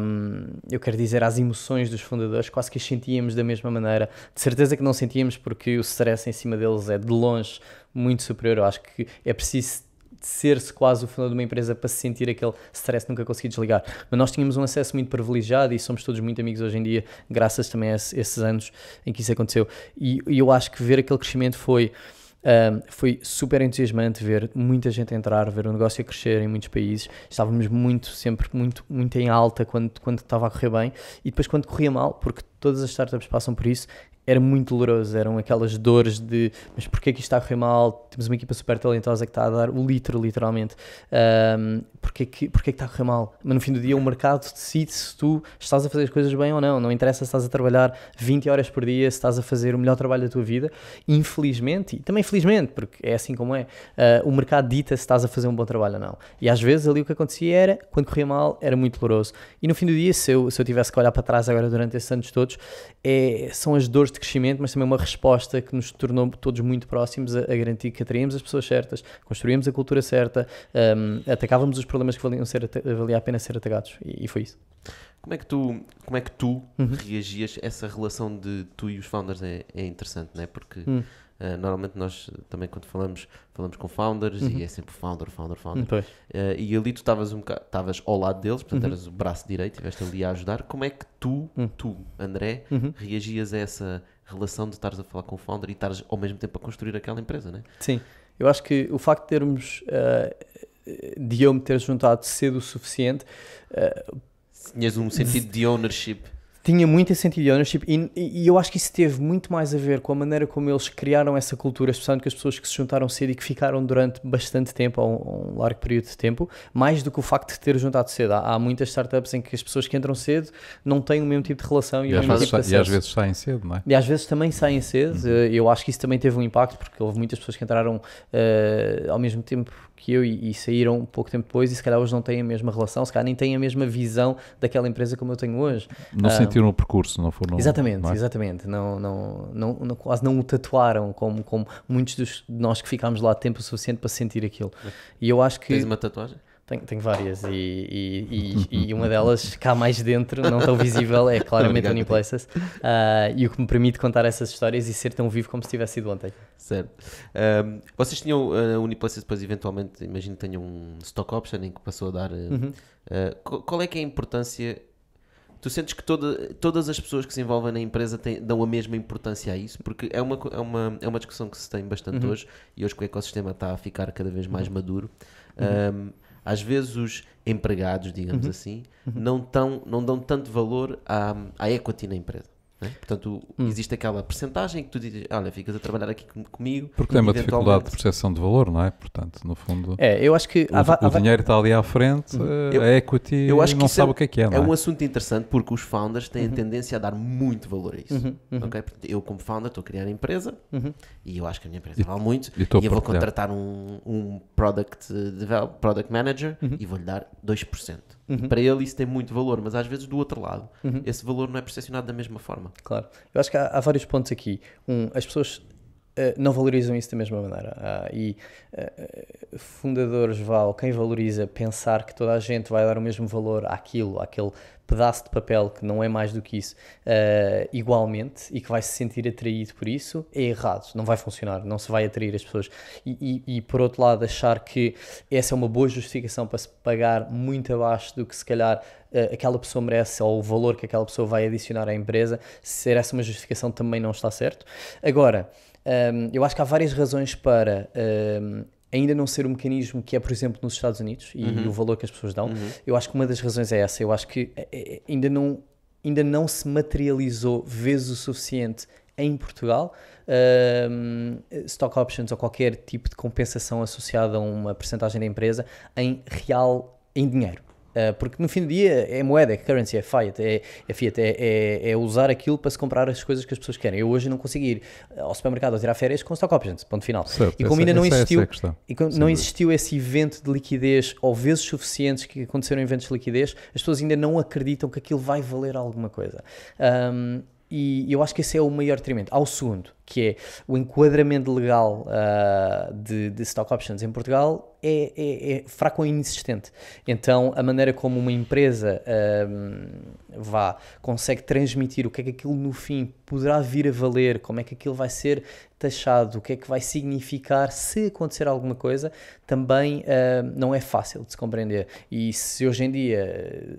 um, eu quero dizer, às emoções dos fundadores, quase que as sentíamos da mesma maneira. De certeza que não sentíamos, porque o stress em cima deles é de longe muito superior. Eu acho que é preciso ser-se quase o fundador de uma empresa para se sentir aquele stress nunca conseguir desligar. Mas nós tínhamos um acesso muito privilegiado e somos todos muito amigos hoje em dia, graças também a esses anos em que isso aconteceu. E, e eu acho que ver aquele crescimento foi um, foi super entusiasmante ver muita gente entrar, ver o negócio a crescer em muitos países. Estávamos muito, sempre muito, muito em alta quando, quando estava a correr bem e depois quando corria mal, porque todas as startups passam por isso, era muito doloroso, eram aquelas dores de mas porquê que isto está a correr mal? Temos uma equipa super talentosa que está a dar o litro, literalmente. Um, porquê, que, porquê que está a correr mal? Mas no fim do dia o mercado decide se tu estás a fazer as coisas bem ou não. Não interessa se estás a trabalhar 20 horas por dia, se estás a fazer o melhor trabalho da tua vida. Infelizmente, e também felizmente, porque é assim como é, uh, o mercado dita se estás a fazer um bom trabalho ou não. E às vezes ali o que acontecia era, quando corria mal, era muito doloroso. E no fim do dia, se eu, se eu tivesse que olhar para trás agora durante esses anos todos, é, são as dores de crescimento, mas também uma resposta que nos tornou todos muito próximos a, a garantir que atraíamos as pessoas certas, construímos a cultura certa, um, atacávamos os problemas que valiam, ser, valia a pena ser atacados. E, e, foi isso. Como é que tu, como é que tu uhum. reagias? Essa relação de tu e os founders é, é interessante, não é? Porque. Uhum eh, normalmente nós eh, também quando falamos, falamos com founders uhum. e é sempre founder, founder, founder. Pois. Uh, e ali tu estavas um estavas ao lado deles, portanto uhum. eras o braço direito, estiveste ali a ajudar. Como é que tu, uhum. tu, André, uhum. reagias a essa relação de estares a falar com o founder e estares ao mesmo tempo a construir aquela empresa, né? Sim. Eu acho que o facto de termos uh, de eu me ter juntado cedo o suficiente Tinhas um sentido de ownership tinha muito esse sentido de ownership e, e, eu acho que isso teve muito mais a ver com a maneira como eles criaram essa cultura, especialmente com as pessoas que se juntaram cedo e que ficaram durante bastante tempo, ou um, um, largo período de tempo, mais do que o facto de ter juntado cedo. Há, há, muitas startups em que as pessoas que entram cedo não têm o mesmo tipo de relação e, e, às, vezes, tipo e às vezes saem cedo, não é? E às vezes também saem cedo. Uhum. Eu acho que isso também teve um impacto porque houve muitas pessoas que entraram uh, ao mesmo tempo que eu e, e saíram um pouco tempo depois e se calhar hoje não têm a mesma relação, se calhar nem têm a mesma visão daquela empresa como eu tenho hoje. Não ah, sentiram o percurso, não foram. Exatamente, não é? exatamente. Não, não, não, não, quase não o tatuaram como, como muitos dos, de nós que ficámos lá tempo suficiente para sentir aquilo. E eu acho que. Tens uma tatuagem? Tenho, tenho várias e, e, e, e, uma delas, cá mais dentro, não tão visível, é claramente Obrigado, Uniplaces. Uh, ah, e o que me permite contar essas histórias e ser tão vivo como se tivesse sido ontem. Certo. Um, vocês tinham uh, ah, Uniplaces, depois eventualmente, imagino que tenham um stock option em que passou a dar. Uh, uhum. uh, qual é que é a importância? Tu sentes que toda, todas as pessoas que se envolvem na empresa têm, dão a mesma importância a isso? Porque é uma, é uma, é uma discussão que se tem bastante uhum. hoje e hoje que o ecossistema está a ficar cada vez mais uhum. maduro. Um, uhum às vezes os empregados, digamos uhum. assim, uhum. não, tão, não dão tanto valor à, à equity na empresa. Né? Portanto, hum. existe aquela percentagem que tu dizes, olha, ficas a trabalhar aqui comigo. Porque tem uma dificuldade de percepção de valor, não é? Portanto, no fundo. É, eu acho que. O, o dinheiro está ali à frente, uhum. eh, eu, a equity eu acho que não sabe é, o que é que é. É, é um assunto interessante porque os founders têm uhum. a tendência a dar muito valor a isso. Uhum. Uhum. Okay? Eu, como founder, estou a criar a empresa uhum. e eu acho que a minha empresa e, vale muito. E, e eu vou contratar um, um product, develop, product manager uhum. e vou-lhe dar 2%. Uhum. Para ele isso tem muito valor, mas às vezes do outro lado, uhum. esse valor não é percepcionado da mesma forma. Claro. Eu acho que há, há vários pontos aqui. Um, as pessoas eh, não valorizam isso da mesma maneira. Ah, e eh, fundadores Val, quem valoriza pensar que toda a gente vai dar o mesmo valor àquilo, àquele pedaço de papel que não é mais do que isso, uh, igualmente, e que vai se sentir atraído por isso, é errado, não vai funcionar, não se vai atrair as pessoas. E, e, e por outro lado, achar que essa é uma boa justificação para se pagar muito abaixo do que se calhar uh, aquela pessoa merece ou o valor que aquela pessoa vai adicionar à empresa, ser essa é uma justificação também não está certo. Agora. Um, eu acho que há várias razões para um, ainda não ser um mecanismo que é, por exemplo, nos Estados Unidos e uhum. o valor que as pessoas dão. Uhum. Eu acho que uma das razões é essa. Eu acho que eh, eh, ainda não, ainda não se materializou vezes o suficiente em Portugal um, stock options ou qualquer tipo de compensação associada a uma percentagem da empresa em real, em dinheiro. Ah, porque no fim do dia é moeda, é currency, é fiat, é, é fiat, é, é, é, usar aquilo para se comprar as coisas que as pessoas querem. Eu hoje não consegui ir ah, ao supermercado a tirar férias com stock options, ponto final. Certo, e como é- essa, ainda é- é não existiu, é e não existiu esse evento de liquidez ou vezes suficientes que aconteceram eventos de liquidez, as pessoas ainda não acreditam que aquilo vai valer alguma coisa. Um, e eu acho que esse é o maior detrimento. Ao segundo, que é o enquadramento legal uh, de, de, stock options em Portugal é, é, é, fraco ou inexistente. Então, a maneira como uma empresa ah, vá, consegue transmitir o que é que aquilo no fim poderá vir a valer, como é que aquilo vai ser taxado, o que é que vai significar se acontecer alguma coisa, também uh, não é fácil de se compreender. E se hoje em dia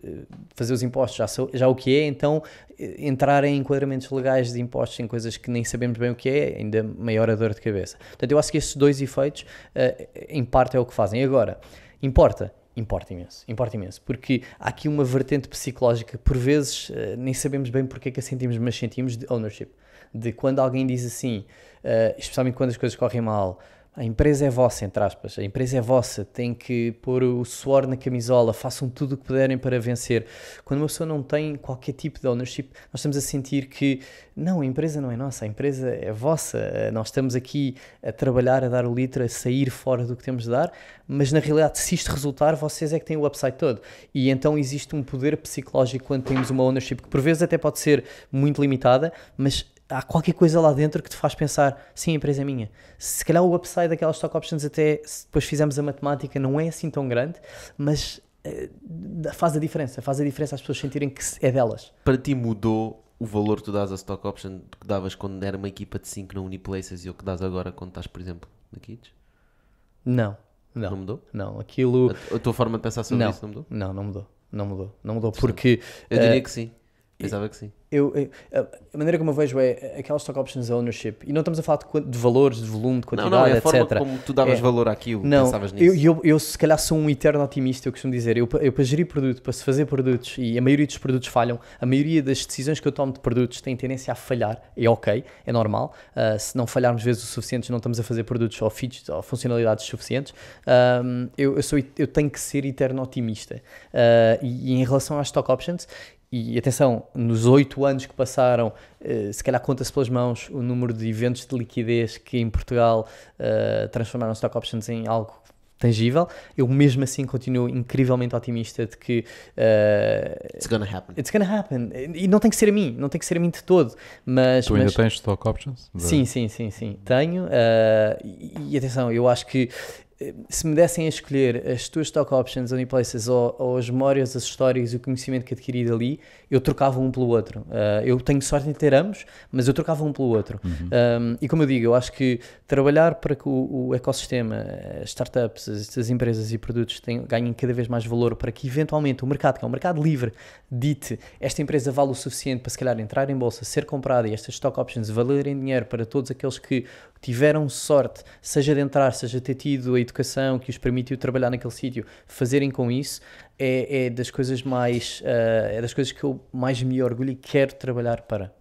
fazer os impostos já, já é o que é, então eh, entrar em enquadramentos legais de impostos em coisas que nem sabemos bem o que é, ainda maior a dor de cabeça. Portanto, eu acho que esses dois efeitos, uh, em parte, é o que fazem. Agora, importa, importa imenso, importa imenso, porque há aqui uma vertente psicológica, por vezes eh, nem sabemos bem porque é que a sentimos, mas sentimos de ownership, de quando alguém diz assim, eh, especialmente quando as coisas correm mal, a empresa é vossa, entre aspas, a empresa é vossa, tem que pôr o suor na camisola, façam tudo o que puderem para vencer. Quando uma pessoa não tem qualquer tipo de ownership, nós estamos a sentir que não, a empresa não é nossa, a empresa é vossa, nós estamos aqui a trabalhar, a dar o litro, a sair fora do que temos de dar, mas na realidade, se isto resultar, vocês é que têm o upside todo. E então existe um poder psicológico quando temos uma ownership que por vezes até pode ser muito limitada, mas há qualquer coisa lá dentro que te faz pensar, sim, a empresa é minha. Se calhar o upside daquelas stock options, até se depois fizermos a matemática, não é assim tão grande, mas uh, faz a diferença. Faz a diferença as pessoas sentirem que é delas. Para ti mudou o valor que tu dás a stock option que davas quando era uma equipa de 5 na Uniplaces e o que dás agora quando estás, por exemplo, na Kids? Não. Não, não mudou? Não, aquilo. A, a, tua forma de pensar sobre não, isso não mudou? Não, não mudou. Não mudou. Não mudou porque. Eu diria uh, que sim. Pensava e... que sim. Eu, eu, a maneira como eu vejo é aquelas stock options ownership, e não estamos a falar de, de valores, de volume, de quantidade, não, não, é a etc. Forma como tu davas é, valor àquilo, não, pensavas nisso. Eu, eu, eu, se calhar sou um eterno otimista, eu costumo dizer, eu, eu para gerir produto, para se fazer produtos, e a maioria dos produtos falham, a maioria das decisões que eu tomo de produtos tem tendência a falhar, é ok, é normal, uh, se não falharmos vezes o suficiente, não estamos a fazer produtos ou features ou funcionalidades suficientes, eu, eu, sou, eu tenho que ser eterno otimista. Uh, e, e em relação às stock options, e atenção, nos oito anos que passaram, eh, se calhar conta-se pelas mãos o número de eventos de liquidez que em Portugal eh, transformaram stock options em algo tangível. Eu mesmo assim continuo incrivelmente otimista de que uh, it's gonna happen. It's gonna happen. E não tem que ser a mim, não tem que ser a mim de todo. Mas, tu mas... ainda tens stock options? Sim, sim, sim, sim. Tenho. Uh, e atenção, eu acho que se me dessem a escolher as tuas stock options, only places ou, ou as memórias, as histórias e o conhecimento que adquiri dali, eu trocava um pelo outro. Uh, eu tenho sorte em ter ambos, mas eu trocava um pelo outro. Uhum. Um, e como eu digo, eu acho que trabalhar para que o, o ecossistema, as startups, as, as empresas e produtos tenham, ganhem cada vez mais valor para que eventualmente o mercado, que é um mercado livre, dite esta empresa vale o suficiente para se calhar entrar em bolsa, ser comprada e estas stock options valerem dinheiro para todos aqueles que tiveram sorte, seja de entrar, seja de ter tido a educação que os permitiu trabalhar naquele sítio, fazerem com isso, é, é das coisas mais, uh, é das coisas que eu mais me orgulho e quero trabalhar para.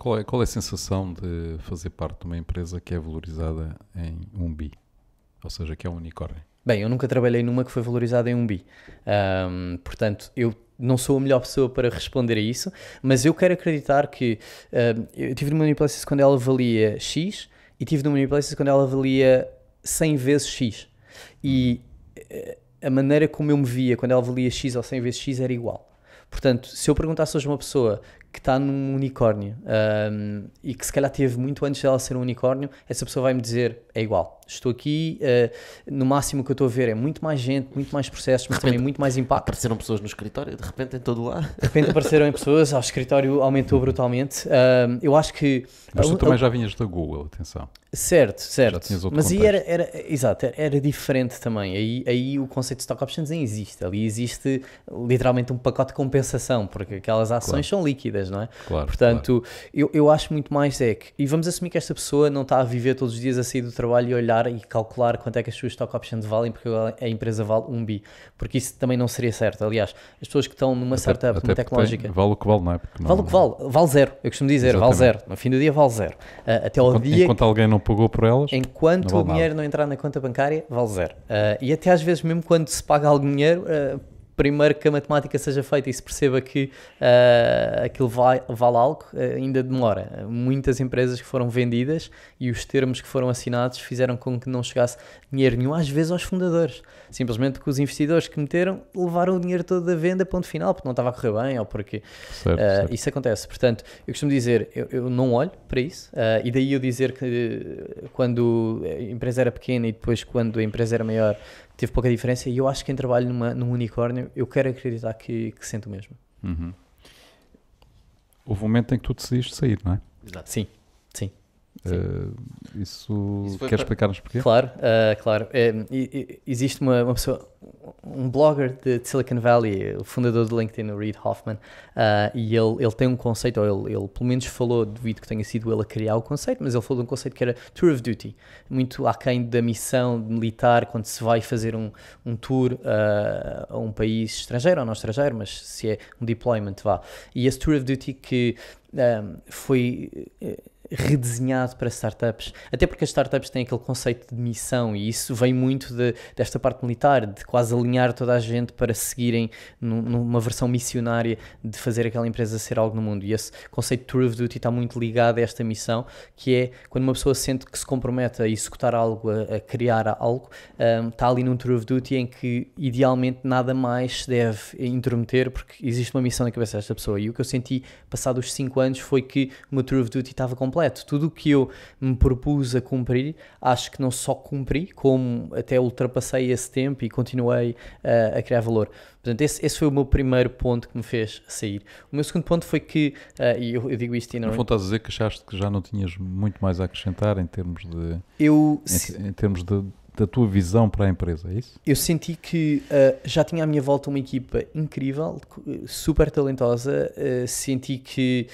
qual é, qual é a sensação de fazer parte de uma empresa que é valorizada em um bi? Ou seja, que é um unicórnio? Bem, eu nunca trabalhei numa que foi valorizada em um bi. Um, portanto, eu não sou a melhor pessoa para responder a isso, mas eu quero acreditar que eu tive numa manipulação quando ela valia X, e tive no Miniplaces quando ela valia 100 vezes X. E eh, a maneira como eu me via quando ela valia X ou 100 vezes X era igual. Portanto, se eu perguntasse hoje a uma pessoa que está num unicórnio um, e que se calhar teve muito antes dela ser um unicórnio, essa pessoa vai-me dizer: é igual, estou aqui, uh, no máximo que eu estou a ver é muito mais gente, muito mais processos, mas repente, também muito mais impacto. Apareceram pessoas no escritório, de repente em todo lado. De repente apareceram em pessoas, ao escritório aumentou brutalmente. Um, eu acho que. Mas tu a, também a, já vinhas da Google, atenção. Certo, certo. mas aí era, era, exato, era, era, diferente também. Aí, aí o conceito de stock options nem existe. Ali existe literalmente um pacote de compensação, porque aquelas ações claro. são líquidas coisas, não é? Claro. Portanto, claro. Eu, eu acho muito mais é que, e vamos assumir que esta pessoa não está a viver todos os dias a sair do trabalho e olhar e calcular quanto é que as suas stock options valem, porque a empresa vale um bi, porque isso também não seria certo. Aliás, as pessoas que estão numa até, startup, até numa tecnológica. Vale o que vale, não é? Não, vale o que vale, vale zero. Eu costumo dizer, Exatamente. vale zero. No fim do dia, vale zero. Uh, até ao enquanto, dia. Enquanto alguém não pagou por elas. Enquanto o vale dinheiro nada. não entrar na conta bancária, vale zero. Uh, e até às vezes, mesmo quando se paga algum dinheiro. Uh, primeiro que a matemática seja feita e se perceba que uh, aquilo vale, vale algo, uh, ainda demora. Muitas empresas que foram vendidas e os termos que foram assinados fizeram com que não chegasse dinheiro nenhum, às vezes aos fundadores. Simplesmente porque os investidores que meteram levaram o dinheiro todo da venda, ponto final, porque não estava a correr bem ou porque. Certo, uh, certo. Isso acontece. Portanto, eu costumo dizer, eu, eu não olho para isso, e daí eu dizer que quando a empresa era pequena e depois quando a empresa era maior teve pouca diferença e eu acho que quem trabalha numa, num unicórnio, eu quero acreditar que, que sente o mesmo. Uhum. Houve um momento em que tu decidiste sair, não é? Exato. Sim. Uh, isso, isso quer explicar-nos porquê? Claro, uh, claro. Eh, existe uma, uma, pessoa, um blogger de, Silicon Valley, o fundador do LinkedIn, o Reid Hoffman, e ele, ele tem um conceito, ou ele, ele pelo menos falou, duvido que tenha sido ele a criar o conceito, mas ele falou de um conceito que era Tour of Duty, muito aquém da missão militar quando se vai fazer um, um tour a um país estrangeiro ou não estrangeiro, mas se é um deployment, vá. E esse Tour of Duty que um, foi redesenhado para startups. Até porque as startups têm aquele conceito de missão e isso vem muito de, desta parte militar, de quase alinhar toda a gente para seguirem numa versão missionária de fazer aquela empresa ser algo no mundo. E esse conceito de True of Duty está muito ligado a esta missão, que é quando uma pessoa sente que se compromete a executar algo, a, a criar algo, um, está ali num True of Duty em que idealmente nada mais se deve intermeter porque existe uma missão na cabeça desta pessoa. E o que eu senti passados os 5 anos foi que o meu Tour of Duty estava completo completo. Tudo o que eu me propus a cumprir, acho que não só cumpri, como até ultrapassei esse tempo e continuei uh, a criar valor. Portanto, esse, esse, foi o meu primeiro ponto que me fez sair. O meu segundo ponto foi que, uh, e eu, eu, digo isto enorme. No estás a dizer que achaste que já não tinhas muito mais a acrescentar em termos de. Eu. Em, se... em termos de da tua visão para a empresa, é isso? Eu senti que uh, já tinha à minha volta uma equipa incrível, super talentosa, uh, senti que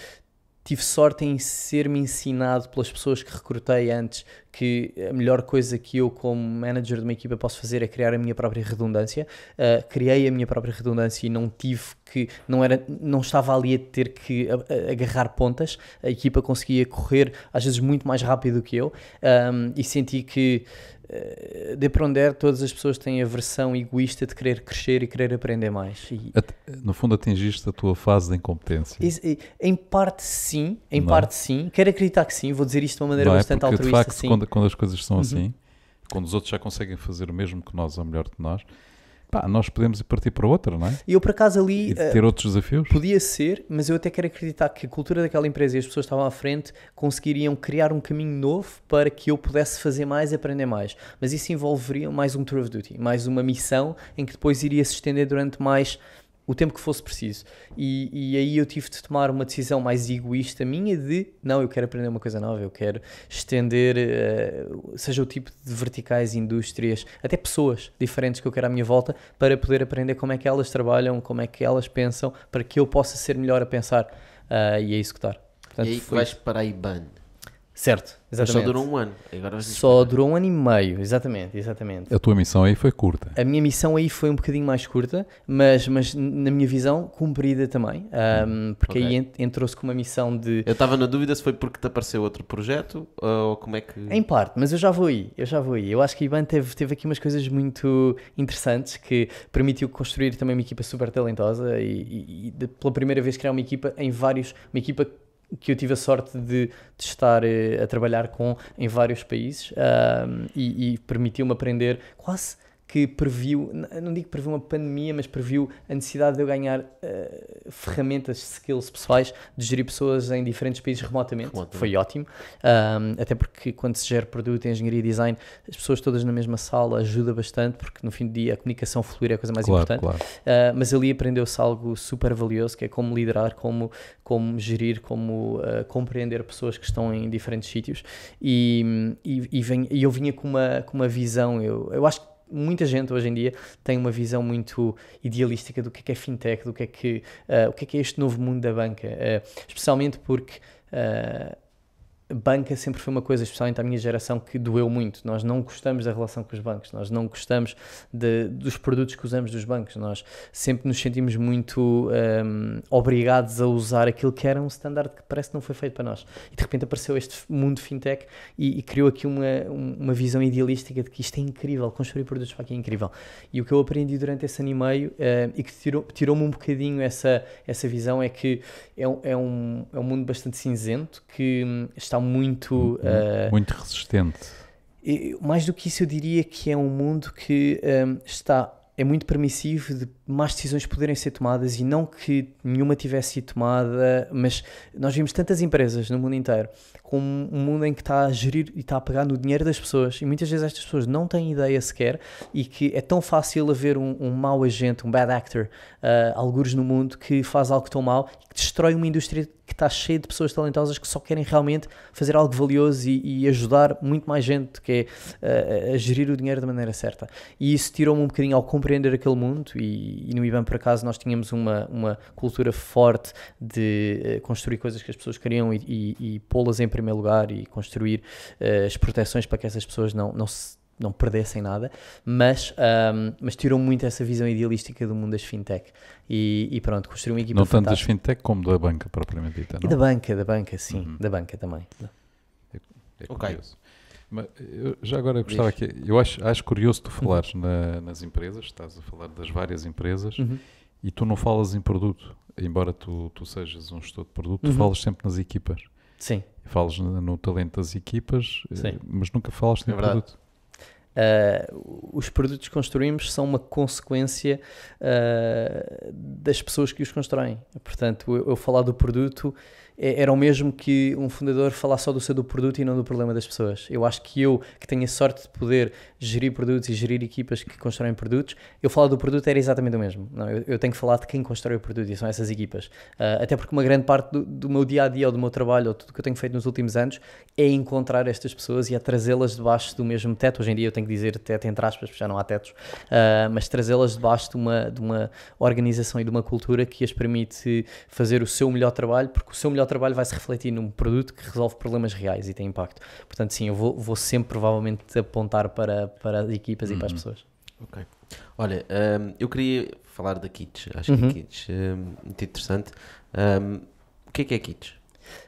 tive sorte em ser-me ensinado pelas pessoas que recrutei antes que a melhor coisa que eu, como manager de uma equipa, posso fazer é criar a minha própria redundância. Uh, criei a minha própria redundância e não tive que, não, era, não estava ali a ter que agarrar pontas. A equipa conseguia correr às vezes muito mais rápido do que eu um, ah, e senti que eh, de aprender é, todas as pessoas têm a versão egoísta de querer crescer e querer aprender mais. E, no fundo, atingiste a tua fase da incompetência. em parte, sim. Em não. É? parte, sim. Quero acreditar que sim. Vou dizer isto de uma maneira não é? bastante é porque, altruísta. De facto, quando, quando, as coisas são uhum. assim, quando os outros já conseguem fazer o mesmo que nós, ou melhor que nós, pá, nós podemos partir para outra, não é? E eu por acaso ali. E eh, ter uh, outros desafios? Podia ser, mas eu até quero acreditar que a cultura daquela empresa e as pessoas que estavam à frente conseguiriam criar um caminho novo para que eu pudesse fazer mais e aprender mais. Mas isso envolveria mais um tour of duty, mais uma missão em que depois iria se estender durante mais o tempo que fosse preciso. E, e, aí eu tive de tomar uma decisão mais egoísta minha de não, eu quero aprender uma coisa nova, eu quero estender, uh, seja o tipo de verticais, indústrias, até pessoas diferentes que eu quero à minha volta, para poder aprender como é que elas trabalham, como é que elas pensam, para que eu possa ser melhor a pensar uh, e a é executar. Portanto, e aí foi... vais para a IBAN. Certo, exatamente. Mas só durou um ano. Agora só durou um ano e meio, exatamente, exatamente. A tua missão aí foi curta. A minha missão aí foi um bocadinho mais curta, mas, mas na minha visão, cumprida também. Um, porque okay. aí entrou-se com uma missão de. Eu estava na dúvida se foi porque te apareceu outro projeto ou como é que. Em parte, mas eu já vou aí, eu já vou aí. Eu acho que a Ivan teve, teve aqui umas coisas muito interessantes que permitiu construir também uma equipa super talentosa e, e, e pela primeira vez criar uma equipa em vários. Uma equipa que eu tive a sorte de, de estar eh, a trabalhar com em vários países e, e permitiu-me aprender quase que previu, não digo previu uma pandemia, mas previu a necessidade de eu ganhar uh, ferramentas, skills pessoais de gerir pessoas em diferentes países remotamente. remotamente. Foi ótimo. Um, até porque quando se gera produto em engenharia e design, as pessoas todas na mesma sala ajuda bastante, porque no fim do dia a comunicação fluir é a coisa mais claro, importante. Claro. Uh, mas ali aprendeu-se algo super valioso, que é como liderar, como, como gerir, como uh, compreender pessoas que estão em diferentes sítios. E, e, e, e eu vinha com uma, com uma visão, eu, eu acho que muita gente hoje em dia tem uma visão muito idealística do que é, que é fintech, do que é que, uh, o que é, que é este novo mundo da banca, uh, especialmente porque uh, banca sempre foi uma coisa, especialmente à minha geração, que doeu muito. Nós não gostamos da relação com os bancos, nós não gostamos de, dos produtos que usamos dos bancos, nós sempre nos sentimos muito um, obrigados a usar aquilo que era um standard que parece que não foi feito para nós. E de repente apareceu este mundo fintech e, e criou aqui uma, uma visão idealística de que isto é incrível, construir produtos para aqui é incrível. E o que eu aprendi durante esse ano e meio hum, e que tirou-me tirou um bocadinho essa, essa visão é que é um, é, um, é um mundo bastante cinzento que hum, está está muito. Uhum. Uh, muito resistente. E, mais do que isso, eu diria que é um mundo que um, está. É muito permissivo de mais decisões poderem ser tomadas e não que nenhuma tivesse sido tomada, mas nós vimos tantas empresas no mundo inteiro com um mundo em que está a gerir e está a pegar no dinheiro das pessoas. E muitas vezes estas pessoas não têm ideia sequer e que é tão fácil haver um, um mau agente, um bad actor, uh, algures no mundo, que faz algo tão mal e que destrói uma indústria que está cheia de pessoas talentosas que só querem realmente fazer algo valioso e, e ajudar muito mais gente, que é uh, a gerir o dinheiro da maneira certa. E isso tirou-me um bocadinho ao compreender aquele mundo e, e no IBAN, por acaso, nós tínhamos uma, uma cultura forte de uh, construir coisas que as pessoas queriam e, e, e pô-las em primeiro primeiro lugar e construir uh, as proteções para que essas pessoas não, não se não perdessem nada, mas, um, mas tirou muito essa visão idealística do mundo das fintech. E, e pronto, construíram uma equipa Não tanto das fintech como da banca propriamente dita, não? E da banca, da banca, sim, uhum. da banca também. É, é ok. Mas eu, já agora gostava Diz. que eu acho, acho curioso tu falares uhum. na, nas empresas, estás a falar das várias empresas uhum. e tu não falas em produto, embora tu, tu sejas um gestor de produto, tu uhum. falas sempre nas equipas. Sim falas no talento das equipas, eh, Sim. mas nunca falaste é produto. Uh, os produtos que construímos são uma consequência uh, das pessoas que os constroem. Portanto, eu, eu falar do produto é, era o mesmo que um fundador falar só do seu do produto e não do problema das pessoas. Eu acho que eu, que tenho a sorte de poder gerir produtos e gerir equipas que constroem produtos, eu falar do produto era exatamente o mesmo. Não, eu, eu tenho que falar de quem constrói o produto e são essas equipas. Uh, até porque uma grande parte do, do, meu dia a dia ou do meu trabalho ou tudo que eu tenho feito nos últimos anos é encontrar estas pessoas e a é trazê-las debaixo do mesmo teto. Hoje em dia eu tenho que dizer teto entre aspas, porque já não há tetos, uh, mas trazê-las debaixo de uma, de uma organização e de uma cultura que as permite fazer o seu melhor trabalho, porque o seu melhor o trabalho vai se refletir num produto que resolve problemas reais e tem impacto. Portanto, sim, eu vou, vou sempre provavelmente apontar para, para as equipas uhum. e para as uhum. pessoas. Ok. Olha, um, eu queria falar da Kits. Acho uhum. que Kits é um, muito interessante. Um, o que é que é Kits?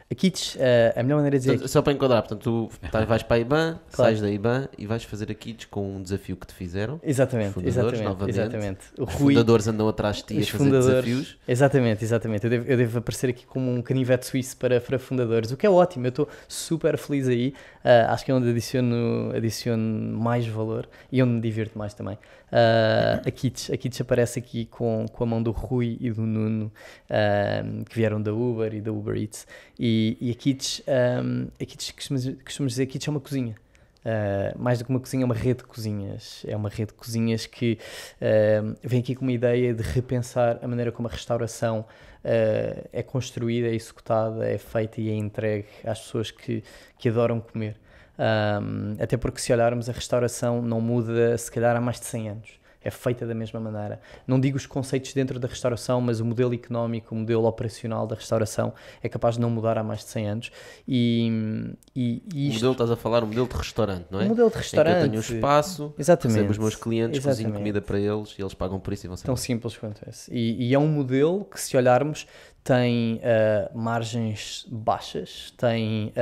A Kits, eh, a melhor maneira de dizer. É só para enquadrar, portanto, tu tá, vais para a IBAN, claro. sais da IBAN e vais fazer a Kits com um desafio que te fizeram. Exatamente, os fundadores, exatamente. Novamente. exatamente. O os Rui, fundadores andam atrás de ti a fazer desafios. Exatamente, exatamente. Eu devo, eu devo, aparecer aqui como um canivete suíço para, para fundadores, o que é ótimo. Eu estou super feliz aí. Uh, acho que é onde adiciono, adiciono mais valor e onde me divirto mais também. Uh, a Kits, a Kits aparece aqui com, com a mão do Rui e do Nuno, ah, que vieram da Uber e da Uber Eats. E, e a Kits, um, ah, a Kits costumamos, costumamos dizer, a é uma cozinha. Uh, mais do que uma cozinha, é uma rede de cozinhas. É uma rede de cozinhas que uh, vem aqui com uma ideia de repensar a maneira como a restauração uh, é construída, é executada, é feita e é entregue às pessoas que, que adoram comer. Um, até porque, se olharmos, a restauração não muda, se calhar, há mais de 100 anos. É feita da mesma maneira. Não digo os conceitos dentro da restauração, mas o modelo económico, o modelo operacional da restauração é capaz de não mudar há mais de 100 anos. E, e, e isto... O modelo, estás a falar, o modelo de restaurante, não é? O modelo de restaurante. Em eu tenho um espaço, Exatamente. recebo os meus clientes, Exatamente. cozinho comida para eles e eles pagam por isso e vão ser Tão simples quanto esse. E, e é um modelo que, se olharmos, tem uh, margens baixas, tem.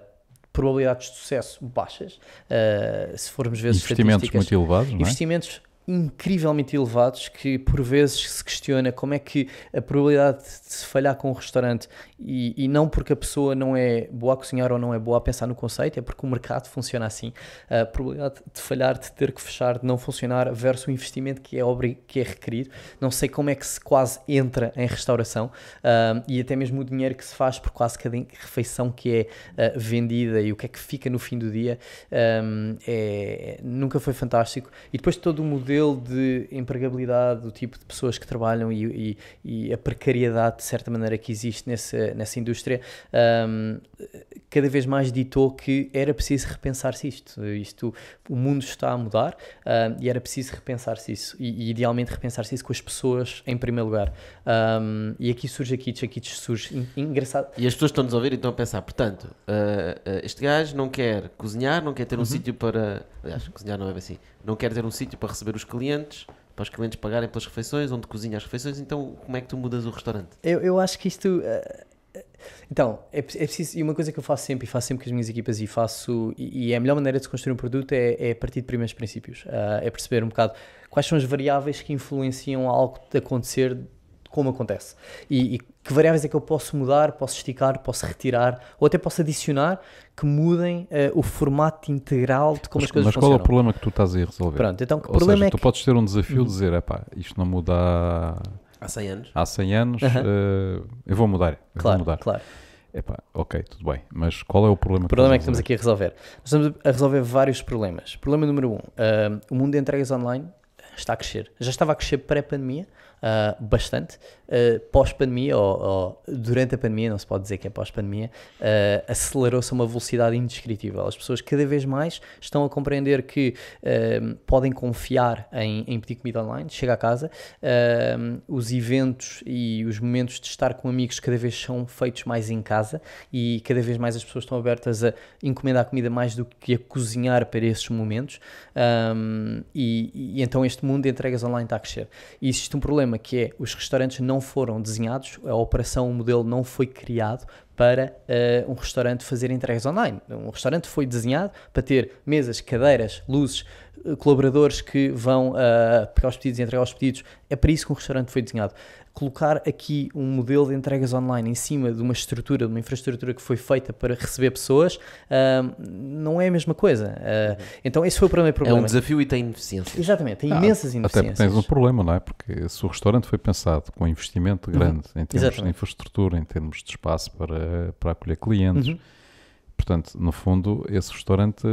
Uh, probabilidades de sucesso baixas, uh, se formos ver Investimentos muito elevados, não é? Investimentos incrivelmente elevados que por vezes se questiona como é que a probabilidade de se falhar com o um restaurante e, e, não porque a pessoa não é boa a cozinhar ou não é boa a pensar no conceito, é porque o mercado funciona assim. A probabilidade de falhar, de ter que fechar, de não funcionar versus o investimento que é, obra que é requerido. Não sei como é que se quase entra em restauração ah, e até mesmo o dinheiro que se faz por quase cada refeição que é uh, vendida e o que é que fica no fim do dia um, ah, é, nunca foi fantástico. E depois todo o modelo modelo de empregabilidade, o tipo de pessoas que trabalham e, e, e a precariedade, de certa maneira, que existe nessa, nessa indústria, um, cada vez mais ditou que era preciso repensar-se isto. isto. O mundo está a mudar ah, e era preciso repensar-se isso. E, e idealmente repensar-se isso com as pessoas em primeiro lugar. Um, e aqui surge a Kitsch, a Kitsch surge. Engraçado. E as pessoas estão-nos a ouvir e estão a pensar, portanto, uh, este gajo não quer cozinhar, não quer ter um uhum. sítio para. Aliás, cozinhar não é assim. Não quer ter um sítio para receber os clientes, para os clientes pagarem pelas refeições, onde cozinha as refeições, então como é que tu mudas o restaurante? Eu, eu acho que isto então, é, é preciso, e uma coisa que eu faço sempre, e faço sempre com as minhas equipas, e faço, e, e é a melhor maneira de construir um produto é, é a partir de primeiros princípios, uh, é perceber um bocado quais são as variáveis que influenciam algo de acontecer como acontece. E, e, que variáveis é que eu posso mudar, posso esticar, posso retirar, ou até posso adicionar que mudem uh, o formato integral de como mas, as coisas mas funcionam. Mas qual é o problema que tu estás a resolver? Pronto, então que ou problema seja, é tu que... podes ter um desafio uhum. de dizer, epá, isto não muda Há 100 anos. Há 100 anos, uh, eu vou mudar. Eu claro, vou mudar. claro. Epá, ok, tudo bem, mas qual é o problema? O problema que é que estamos aqui a resolver. Nós estamos a resolver vários problemas. Problema número um, uh, o mundo de entregas online está a crescer. Já estava a crescer pré-pandemia, uh, bastante. Uh, Pós-pandemia, ou, ou, durante a pandemia, não se pode dizer que é pós-pandemia, uh, acelerou-se a uma velocidade indescritível. As pessoas cada vez mais estão a compreender que podem confiar em, em pedir comida online, chega a casa, os eventos e os momentos de estar com amigos cada vez são feitos mais em casa e cada vez mais as pessoas estão abertas a encomendar comida mais do que a cozinhar para esses momentos. Um, e, e então este mundo de entregas online está a crescer. E existe um problema problema que é os restaurantes não foram desenhados, a operação, o modelo não foi criado para uh, um restaurante fazer entregas online. Um restaurante foi desenhado para ter mesas, cadeiras, luzes, eh, colaboradores que vão uh, pegar os pedidos e entregar os pedidos. É para isso que um restaurante foi desenhado colocar aqui um modelo de entregas online em cima de uma estrutura, de uma infraestrutura que foi feita para receber pessoas, uh, não é a mesma coisa. Uh, então, esse foi o primeiro problema. É um desafio e tem ineficiências. Exatamente, tem ah, imensas ineficiências. Até tens um problema, não é? Porque se o restaurante foi pensado com um investimento uhum. grande uhum. em termos Exatamente. de infraestrutura, em termos de espaço para, para acolher clientes, uhum. portanto, no fundo, esse restaurante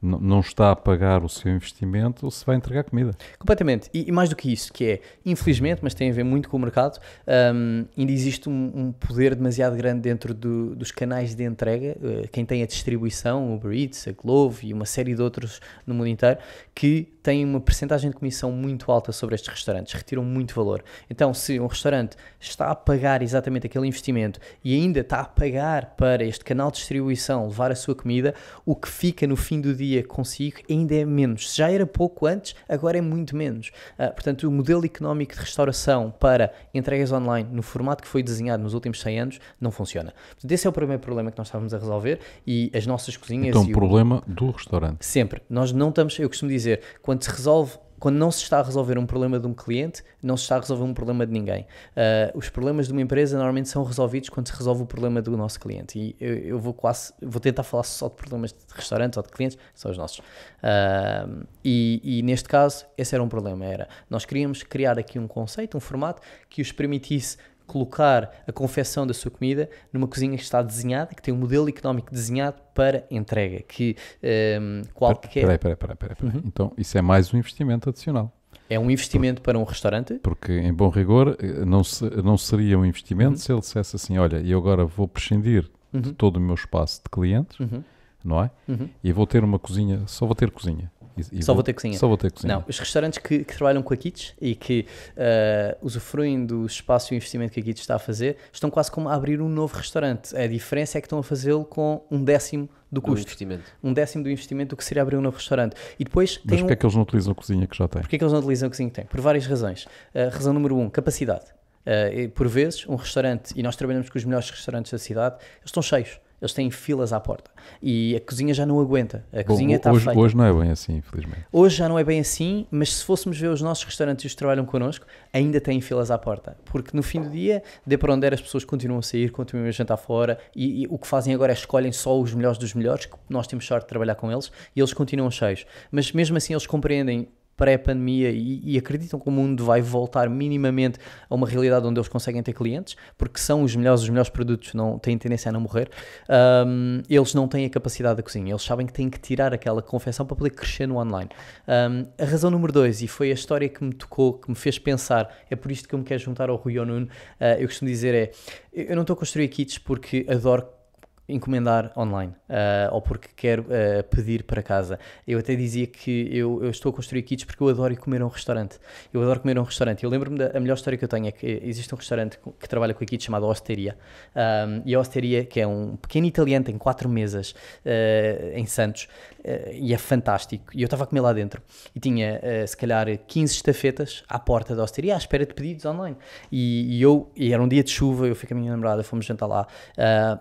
não está a pagar o seu investimento, se vai entregar comida. Completamente. E, e, mais do que isso, que é, infelizmente, mas tem a ver muito com o mercado, um, ainda existe um, um, poder demasiado grande dentro do, dos canais de entrega, uh, quem tem a distribuição, o Uber Eats, a Glovo e uma série de outros no mundo inteiro, que têm uma percentagem de comissão muito alta sobre estes restaurantes, retiram muito valor. Então, se um restaurante está a pagar exatamente aquele investimento e ainda está a pagar para este canal de distribuição levar a sua comida, o que fica no fim do dia consigo ainda é menos. Se já era pouco antes, agora é muito menos. Uh, portanto, o modelo económico de restauração para entregas online no formato que foi desenhado nos últimos 100 anos não funciona. Portanto, esse é o primeiro problema que nós estávamos a resolver e as nossas cozinhas. Então, o problema do restaurante. Sempre. Nós não estamos, eu costumo dizer, quando quando se resolve quando não se está a resolver um problema de um cliente, não se está a resolver um problema de ninguém. Uh, os problemas de uma empresa normalmente são resolvidos quando se resolve o problema do nosso cliente. E eu, eu vou quase, vou tentar falar só de problemas de restaurantes ou de clientes, são os nossos. Uh, e, e, neste caso, esse era um problema. Era nós queríamos criar aqui um conceito, um formato que os permitisse colocar a confecção da sua comida numa cozinha que está desenhada, que tem um modelo económico desenhado para entrega, que um, ehm, qualquer... Peraí, peraí, peraí, peraí, Uhum. Então, isso é mais um investimento adicional. É um investimento Por, para um restaurante? Porque, em bom rigor, eh, não, se, não seria um investimento uhum. se ele dissesse assim, olha, eu agora vou prescindir uhum. de todo o meu espaço de clientes, uhum. não é? Uhum. E vou ter uma cozinha, só vou ter cozinha. E, e só vou, ter cozinha. Só vou ter cozinha. Não, os restaurantes que, que trabalham com a Kits e que uh, usufruem do espaço e investimento que a Kits está a fazer, estão quase como a abrir um novo restaurante. A diferença é que estão a fazê-lo com um décimo do custo. Do um décimo do investimento do que seria abrir um novo restaurante. E depois Mas porquê um... é que eles não utilizam a cozinha que já têm? Porquê é que eles não utilizam a cozinha que têm? Por várias razões. Uh, razão número um, capacidade. Uh, por vezes, um restaurante, e nós trabalhamos com os melhores restaurantes da cidade, eles estão cheios. Eles têm filas à porta. E a cozinha já não aguenta. A Bom, cozinha está hoje, feita. hoje não é bem assim, infelizmente. Hoje já não é bem assim, mas se fôssemos ver os nossos restaurantes e os que trabalham connosco, ainda têm filas à porta. Porque no fim do dia, de para onde era, as pessoas continuam a sair, continuam a jantar fora. E, e, o que fazem agora é escolhem só os melhores dos melhores, que nós temos sorte de trabalhar com eles, e eles continuam cheios. Mas mesmo assim, eles compreendem pré-pandemia e, e, acreditam que o mundo vai voltar minimamente a uma realidade onde eles conseguem ter clientes, porque são os melhores, os melhores produtos, não têm tendência a não morrer, um, eles não têm a capacidade da cozinha, eles sabem que têm que tirar aquela confecção para poder crescer no online. Um, a razão número dois, e foi a história que me tocou, que me fez pensar, é por isto que eu me quero juntar ao Rui e uh, eu costumo dizer é, eu não estou a construir kits porque adoro encomendar online uh, ou porque quero uh, pedir para casa. Eu até dizia que eu, eu, estou a construir kits porque eu adoro comer a um restaurante. Eu adoro comer a um restaurante. Eu lembro-me da melhor história que eu tenho é que existe um restaurante que trabalha com kits chamado Osteria. Um, e a Osteria, que é um pequeno italiano, tem quatro mesas uh, em Santos e é fantástico. E eu estava a comer lá dentro e tinha se calhar 15 estafetas à porta da Osteria à espera de pedidos online. E, e eu, e era um dia de chuva, eu fui com a minha namorada, fomos jantar lá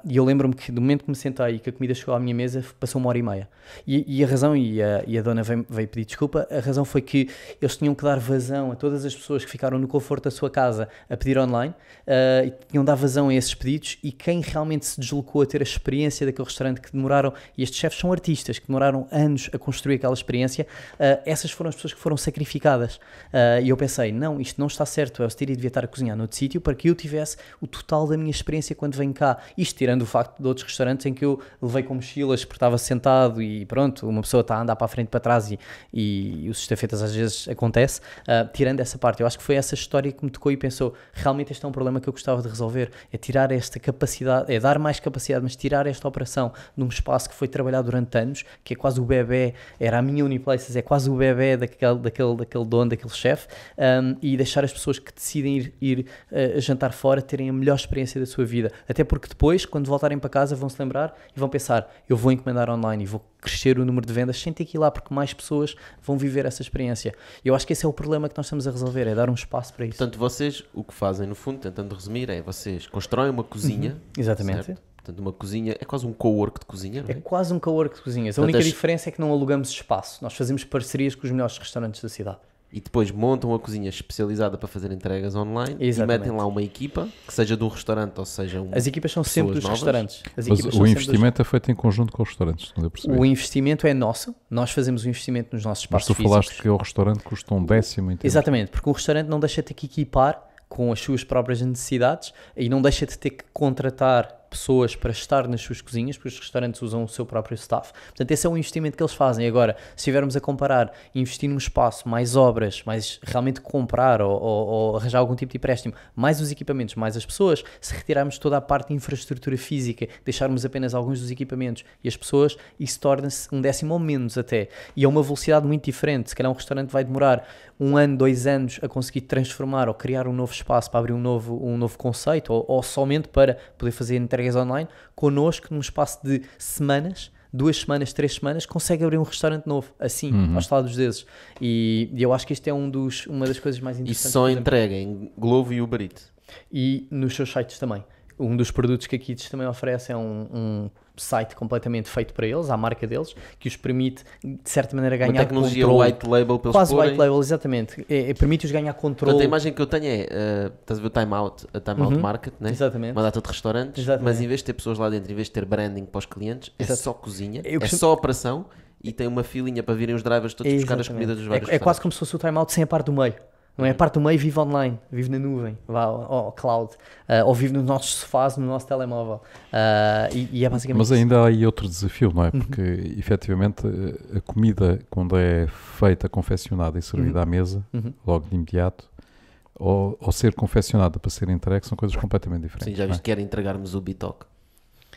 e eu lembro-me que do momento que me sentei e que a comida chegou à minha mesa, passou uma hora e meia. E, e a razão, e a, e a dona veio, veio, pedir desculpa, a razão foi que eles tinham que dar vazão a todas as pessoas que ficaram no conforto da sua casa a pedir online, uh, e tinham de dar vazão a esses pedidos, e quem realmente se deslocou a ter a experiência daquele restaurante que demoraram, e estes chefes são artistas, que demoraram anos a construir aquela experiência, uh, essas foram as pessoas que foram sacrificadas. Uh, e eu pensei, não, isto não está certo, eu teria de devia estar a cozinhar noutro sítio para que eu tivesse o total da minha experiência quando venho cá. Isto tirando o facto de outros restaurantes em que eu levei com mochilas porque estava sentado e pronto, uma pessoa está a andar para a frente para trás e, e os estafetas às vezes acontece. Uh, tirando essa parte, eu acho que foi essa história que me tocou e pensou, realmente este é um problema que eu gostava de resolver, é tirar esta capacidade, é dar mais capacidade, mas tirar esta operação num espaço que foi trabalhado durante anos, que é quase o bebê, era a minha Uniplaces, é quase o bebê daquele, daquele, daquele dono, daquele chefe, um, ah, e deixar as pessoas que decidem ir, ir uh, jantar fora terem a melhor experiência da sua vida. Até porque depois, quando voltarem para casa, vão se lembrar e vão pensar: eu vou encomendar online e vou crescer o número de vendas sem ter que ir lá, porque mais pessoas vão viver essa experiência. Eu acho que esse é o problema que nós estamos a resolver, é dar um espaço para isso. Portanto, vocês o que fazem, no fundo, tentando resumir, é vocês constroem uma cozinha. Uhum, exatamente. Certo? Portanto, uma cozinha é quase um co-work de cozinha, não é? É quase um co-work de cozinhas. A única as... diferença é que não alugamos espaço. Nós fazemos parcerias com os melhores restaurantes da cidade e depois montam uma cozinha especializada para fazer entregas online Exatamente. e metem lá uma equipa, que seja de um restaurante ou seja um. As equipas são sempre dos novas. restaurantes. As Mas o investimento dos... é feito em conjunto com os restaurantes, não deu perceber. O investimento é nosso, nós fazemos o investimento nos nossos espaços. Mas tu falaste físicos. que o restaurante custa um décimo inteiro. Exatamente, porque o restaurante não deixa de ter que equipar com as suas próprias necessidades e não deixa de ter que contratar pessoas para estar nas suas cozinhas, porque os restaurantes usam o seu próprio staff. Portanto, esse é um investimento que eles fazem. Agora, se estivermos a comparar, investir num espaço, mais obras, mais realmente comprar ou, ou, ou, arranjar algum tipo de empréstimo, mais os equipamentos, mais as pessoas, se retirarmos toda a parte de infraestrutura física, deixarmos apenas alguns dos equipamentos e as pessoas, isso torna-se um décimo ou menos até. E é uma velocidade muito diferente. Se calhar um restaurante vai demorar um ano, dois anos a conseguir transformar ou criar um novo espaço para abrir um novo, um novo conceito ou, ou somente para poder fazer entregas online, connosco, num espaço de semanas, duas semanas, três semanas, consegue abrir um restaurante novo, assim, uhum. ao dos dedos. E, e, eu acho que isto é um dos, uma das coisas mais interessantes. E só entrega em Glovo e Uber Eats. E nos seus sites também um dos produtos que a Kids também oferece é um, um site completamente feito para eles, à marca deles, que os permite, de certa maneira, ganhar controle. tecnologia white label para Quase white label, exatamente. É, é, Permite-os ganhar controle. a imagem que eu tenho é, uh, estás a ver o Time Out, a Time Out uhum. Market, né? Exatamente. uma data de restaurantes, exatamente. mas em vez de ter pessoas lá dentro, em vez de ter branding para os clientes, é só cozinha, eu é costumo... só operação e tem uma filinha para virem os drivers todos buscar as comidas dos vários é, é quase como se fosse o Time Out sem a parte do meio. Não é? A é. parte do meio vive online, vive na nuvem, vá ao, cloud, uh, ou vive nos nossos sofás, no nosso telemóvel. Uh, e, e, é basicamente Mas ainda isso. há aí outro desafio, não é? Uhum. Porque uhum. efetivamente eh, a comida, quando é feita, confeccionada e servida uhum. à mesa, uhum. logo de imediato, ou, ou, ser confeccionada para ser entregue, são coisas completamente diferentes. Sim, já é? viste é? que era entregarmos o bitoque.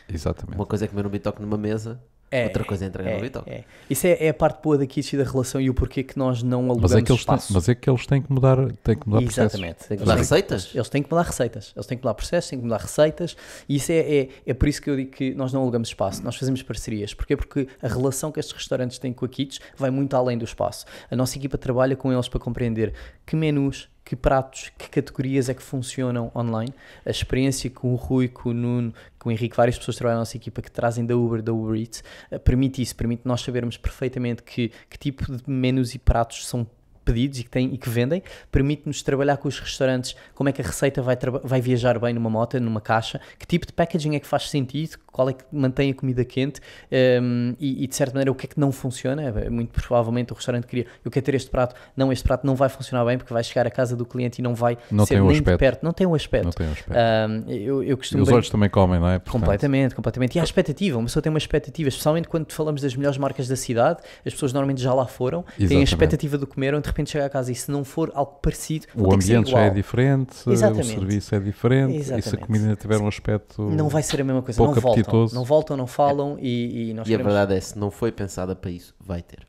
Exatamente. Uma coisa é comer um bitoque numa mesa, é, Outra coisa é entregar é, no Vital. É. Isso é, é, a parte boa da Kitsch e da relação e o porquê que nós não alugamos mas é que eles espaço. Têm, mas é que eles têm que mudar, têm que mudar Exatamente. processos. Exatamente. receitas? Eles têm que mudar receitas. Eles têm que mudar processos, têm que mudar receitas. E isso é, é, é por isso que eu digo que nós não alugamos espaço. Nós fazemos parcerias. Porquê? Porque a relação que estes restaurantes têm com a Kitsch vai muito além do espaço. A nossa equipa trabalha com eles para compreender que menus, que pratos, que categorias é que funcionam online. A experiência com o Rui, com o Nuno, com o Henrique, várias pessoas que trabalham na nossa equipa que trazem da Uber, da Uber Eats, eh, permite isso, permite nós sabermos perfeitamente que, que tipo de menus e pratos são pedidos e que, têm, e que vendem, permite-nos trabalhar com os restaurantes como é que a receita vai, vai viajar bem numa moto, numa caixa, que tipo de packaging é que faz sentido, qual é que mantém a comida quente um, ehm, e, e, de certa maneira, o que é que não funciona. É muito provavelmente o restaurante queria, eu quero ter este prato, não, este prato não vai funcionar bem porque vai chegar à casa do cliente e não vai não ser nem aspecto. de perto. Não tem um aspecto. Não tem um aspecto. Um, ehm, eu, eu costumo e os bem... olhos também comem, não é? Portanto... Completamente, completamente. E há expectativa, uma pessoa tem uma expectativa, especialmente quando falamos das melhores marcas da cidade, as pessoas normalmente já lá foram, Exatamente. têm a expectativa de comer, de repente chegar à casa e se não for algo parecido, o ambiente já é diferente, Exatamente. o serviço é diferente, Exatamente. e se a comida tiver um aspecto. Não vai ser a mesma coisa, não volta exitoso. Então, não voltam, não falam é. e, e nós E a verdade é, se não foi pensada para isso, vai ter.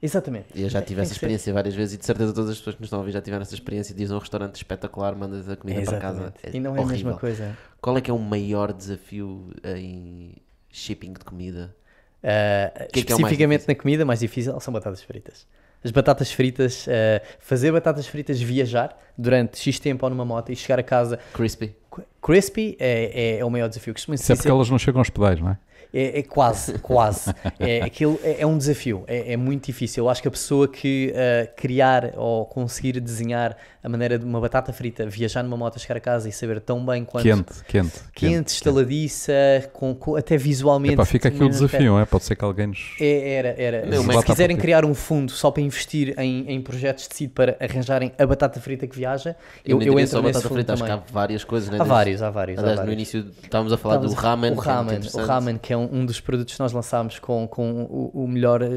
Exatamente. Eu já tive é, essa experiência ser. várias vezes e de certeza todas as pessoas que nos estão a ouvir já tiveram essa experiência. Dizem um restaurante espetacular, mandas a comida para casa. É e não é horrível. a mesma coisa. Qual é que é o maior desafio em shipping de comida? Uh, que é é especificamente é na comida, mais difícil são batatas fritas. As batatas fritas, uh, fazer batatas fritas viajar durante X tempo ou numa moto e chegar a casa. Crispy. Crispy é, é, é o maior desafio. Costumo Isso é porque elas não chegam aos pedais, não é? É, é, quase, quase. É, aquilo, é, é um desafio, é, é, muito difícil. Eu acho que a pessoa que uh, criar ou conseguir desenhar a maneira de uma batata frita, viajar numa moto, chegar a casa e saber tão bem quanto. Quente, quente. Quente, quente estaladiça, quente. Com, com, até visualmente. Epá, fica aqui o desafio, é? Pode ser que alguém nos. É, era, era. Não, mas se quiserem criar um fundo só para investir em, em projetos de sítio para arranjarem a batata frita que viaja, eu, eu, eu entro só nesse batata frita, também. acho que há várias coisas, né? Há vários, há vários. Aliás, no início estávamos a falar estávamos do ramen. O é ramen, é o ramen, que é um, um, dos produtos que nós lançámos com, com o, o melhor, uh,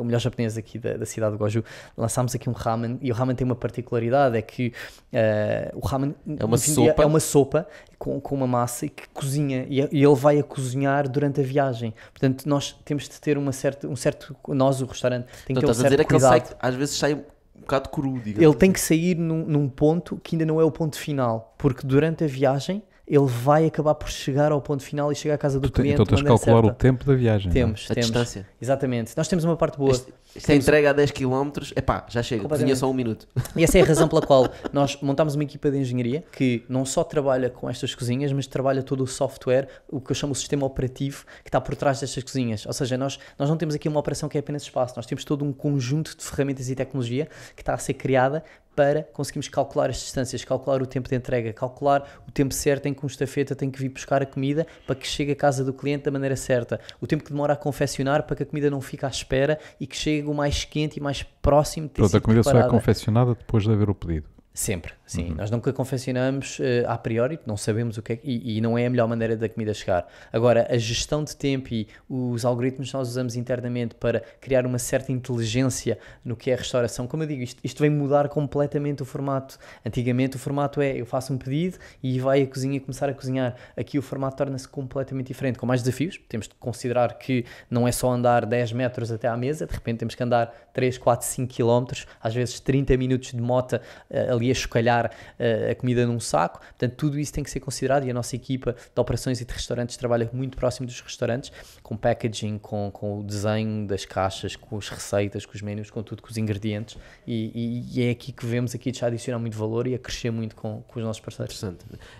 o melhor japonês aqui da, da cidade de Goju. Lançámos aqui um ramen e o ramen tem uma particularidade verdade é que uh, o ramen é uma, sopa. Dia, é uma sopa com, com uma massa e que cozinha e, e, ele vai a cozinhar durante a viagem. Portanto, nós temos de ter uma certa, um certo. Nós, o restaurante, tem então, que ter um certo a dizer É que ele sai, às vezes sai um bocado cru, digamos. Ele tem assim. que sair num, num ponto que ainda não é o ponto final, porque durante a viagem ele vai acabar por chegar ao ponto final e chegar à casa do tu cliente. Então tens de calcular certa. o tempo da viagem. Temos, é? temos. A distância. Exatamente. Nós temos uma parte boa. Este, esta é temos... entrega a 10 km, epá, já chega, cozinha só um minuto. E essa é a razão pela qual nós montamos uma equipa de engenharia que não só trabalha com estas cozinhas, mas trabalha todo o software, o que eu chamo o sistema operativo, que está por trás destas cozinhas. Ou seja, nós, nós não temos aqui uma operação que é apenas espaço, nós temos todo um conjunto de ferramentas e tecnologia que está a ser criada para conseguirmos calcular as distâncias, calcular o tempo de entrega, calcular o tempo certo em que um estafeta tem que vir buscar a comida para que chegue à casa do cliente da maneira certa, o tempo que demora a confeccionar para que a comida não fique à espera e que chegue o mais quente e mais próximo de ter Toda a comida preparada. só é confeccionada depois de haver o pedido? Sempre. Sim, uhum. nós nunca confeccionamos uh, a priori, não sabemos o que é e, e, não é a melhor maneira da comida chegar. Agora, a gestão de tempo e os algoritmos que nós usamos internamente para criar uma certa inteligência no que é a restauração, como eu digo, isto, isto vem mudar completamente o formato. Antigamente o formato é eu faço um pedido e vai a cozinha começar a cozinhar. Aqui o formato torna-se completamente diferente, com mais desafios. Temos de considerar que não é só andar 10 metros até à mesa, de repente temos que andar 3, 4, 5 quilómetros às vezes 30 minutos de moto uh, eh, ali a chocalhar uh, a comida num saco. Portanto, tudo isso tem que ser considerado e a nossa equipa de operações e de restaurantes trabalha muito próximo dos restaurantes, com packaging, com, com o desenho das caixas, com as receitas, com os menus, com tudo, com os ingredientes. E, e, e é aqui que vemos aqui já adicionar muito valor e a crescer muito com, com os nossos parceiros.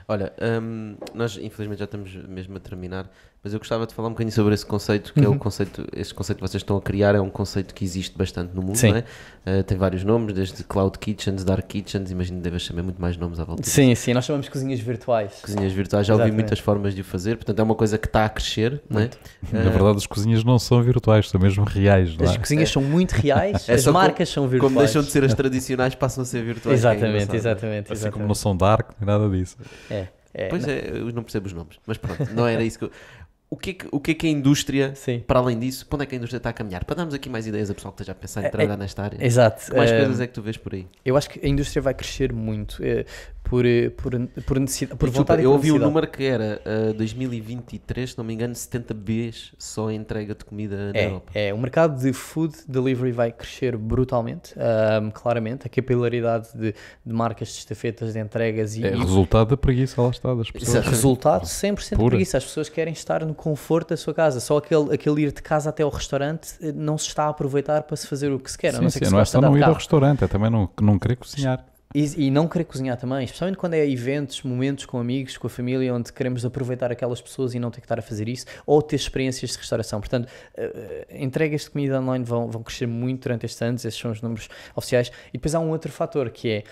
Olha, um, nós infelizmente já estamos mesmo a terminar. Mas eu gostava de falar um bocadinho sobre esse conceito, que uhum. é o uhum. conceito, esse conceito que vocês estão a criar é um conceito que existe bastante no mundo, é? uh, tem vários nomes, desde Cloud Kitchens, Dark Kitchens, imagino que devas chamar muito mais nomes à volta. Sim, sim, nós chamamos cozinhas virtuais. Cozinhas virtuais, já Exatamente. ouvi muitas formas de o fazer, portanto é uma coisa que está a crescer, é? Na eh, verdade as cozinhas não são virtuais, são mesmo reais, é? As cozinhas são muito reais, é as marcas são virtuais. Como deixam de ser as tradicionais, passam a ser virtuais. É exatamente, é exatamente. Assim exatamente. como não são dark, nem nada disso. É. É, pois não. é, eu não percebo os nomes, mas pronto, não era isso que eu o que, é que, o que é que a indústria, Sim. para além disso, para onde é que a indústria está a caminhar? Para darmos aqui mais ideias a pessoal que esteja a pensar em é, trabalhar é, nesta área. Exato. Que mais eh, coisas é que tu vês por aí? Eu acho que a indústria vai crescer muito. Eh, eh, por, por, por, necessidade, por vontade Eu ouvi um número que era uh, eh, 2023, se não me engano, 70 Bs só entrega de comida na é, Europa. É, o mercado de food delivery vai crescer brutalmente, um, claramente. A capilaridade de, de, marcas de estafetas, de entregas e. É, e... resultado da preguiça, lá está, das pessoas. Exato, resultado 100% Pura. preguiça. As pessoas querem estar no conforto da sua casa. Só aquele, aquele ir de casa até ao restaurante eh, não se está a aproveitar para se fazer o que se quer. Sim, não, sim, que não é só não ir ao restaurante, é também não, não querer cozinhar. E, e, não querer cozinhar também, especialmente quando é eventos, momentos com amigos, com a família, onde queremos aproveitar aquelas pessoas e não ter que estar a fazer isso, ou ter experiências de restauração. Portanto, eh, eh, entregas de comida online vão, vão crescer muito durante estes anos, esses são os números oficiais. E depois há um outro fator que é,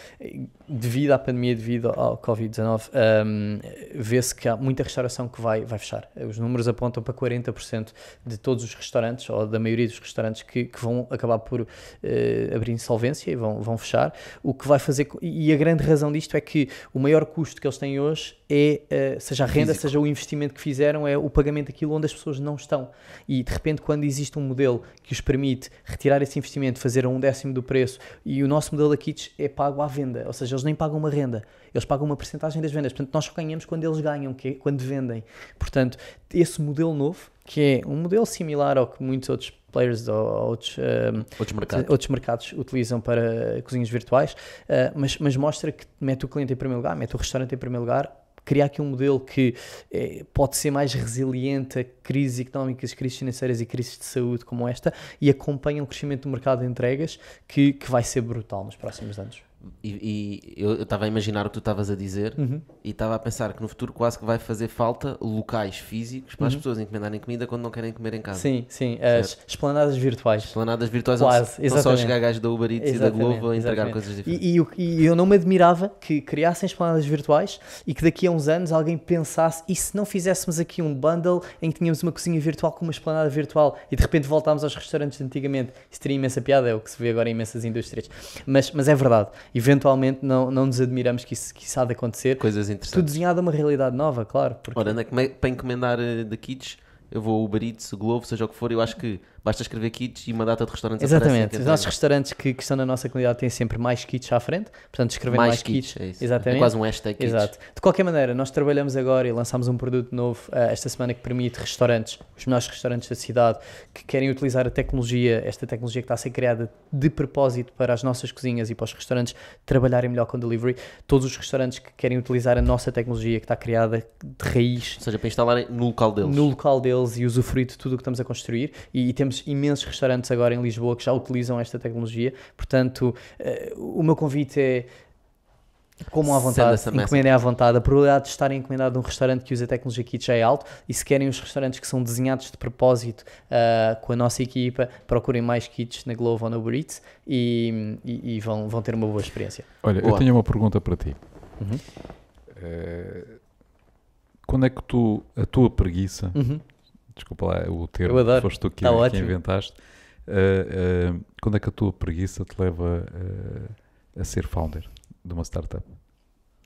devido à pandemia, devido ao Covid-19, um, vê-se que há muita restauração que vai, vai fechar. Os números apontam para 40% de todos os restaurantes, ou da maioria dos restaurantes, que, que vão acabar por uh, abrir insolvência e vão, vão fechar, o que vai fazer e a grande razão disto é que o maior custo que eles têm hoje é, uh, seja a renda, Físico. seja o investimento que fizeram, é o pagamento daquilo onde as pessoas não estão. E de repente, quando existe um modelo que os permite retirar esse investimento, fazer a um décimo do preço, e o nosso modelo da Kits é pago à venda, ou seja, eles nem pagam uma renda, eles pagam uma percentagem das vendas. Portanto, nós só ganhamos quando eles ganham, que é quando vendem. Portanto, esse modelo novo, que é um modelo similar ao que muitos outros players ou outros, ehm, outros, mercados. outros mercados utilizam para cozinhas virtuais, eh, mas, mas mostra que mete o cliente em primeiro lugar, mete o restaurante em primeiro lugar, criar aqui um modelo que eh, pode ser mais resiliente a crises económicas, crises financeiras e crises de saúde como esta e acompanha o crescimento do mercado de entregas que, que vai ser brutal nos próximos anos. E, e eu estava a imaginar o que tu estavas a dizer uhum. e estava a pensar que no futuro quase que vai fazer falta locais físicos para uhum. as pessoas encomendarem comida quando não querem comer em casa. Sim, sim. Certo? As esplanadas virtuais. Esplanadas virtuais quase, onde só chegar gajos da Uber Eats exatamente, e da Globo a entregar exatamente. coisas diferentes. E, e, eu não me admirava que criassem esplanadas virtuais e que daqui a uns anos alguém pensasse e se não fizéssemos aqui um bundle em que tínhamos uma cozinha virtual com uma esplanada virtual e de repente voltámos aos restaurantes de antigamente. Isso teria imensa piada, é o que se vê agora em imensas indústrias. Mas, mas é verdade eventualmente não, não nos admiramos que isso, que isso há de acontecer. Coisas interessantes. Tudo desenhado a uma realidade nova, claro. Porque... Ora, é, para encomendar eh, da Kids, eu vou Uber Eats, Globo, seja o que for, eu acho que basta escrever kits e uma data de restaurantes Exatamente, os nossos restaurantes que, que, estão na nossa comunidade têm sempre mais kits à frente, portanto escrever mais, mais kits. kits. É Exatamente. É quase um hashtag kits. Exato. De qualquer maneira, nós trabalhamos agora e lançamos um produto novo uh, esta semana que permite restaurantes, os melhores restaurantes da cidade, que querem utilizar a tecnologia, esta tecnologia que está a ser criada de propósito para as nossas cozinhas e para os restaurantes trabalharem melhor com delivery. Todos os restaurantes que querem utilizar a nossa tecnologia que está criada de raiz. Ou seja, para instalarem no local deles. No local deles e usufruir de tudo o que estamos a construir. E, e temos temos imensos restaurantes agora em Lisboa que já utilizam esta tecnologia. Portanto, eh, o meu convite é como à vontade, encomendem à vontade. A probabilidade de estarem encomendado num restaurante que usa tecnologia kit já é alto. E se querem os restaurantes que são desenhados de propósito uh, com a nossa equipa, procurem mais kits na Glovo ou na Uber Eats e, e, e, vão, vão ter uma boa experiência. Olha, boa. eu tenho uma pergunta para ti. Uhum. Uh, quando é que tu, a tua preguiça uhum desculpa lá o termo, que foste tu que, tá que inventaste. Uh, uh, quando é que a tua preguiça te leva uh, a ser founder de uma startup?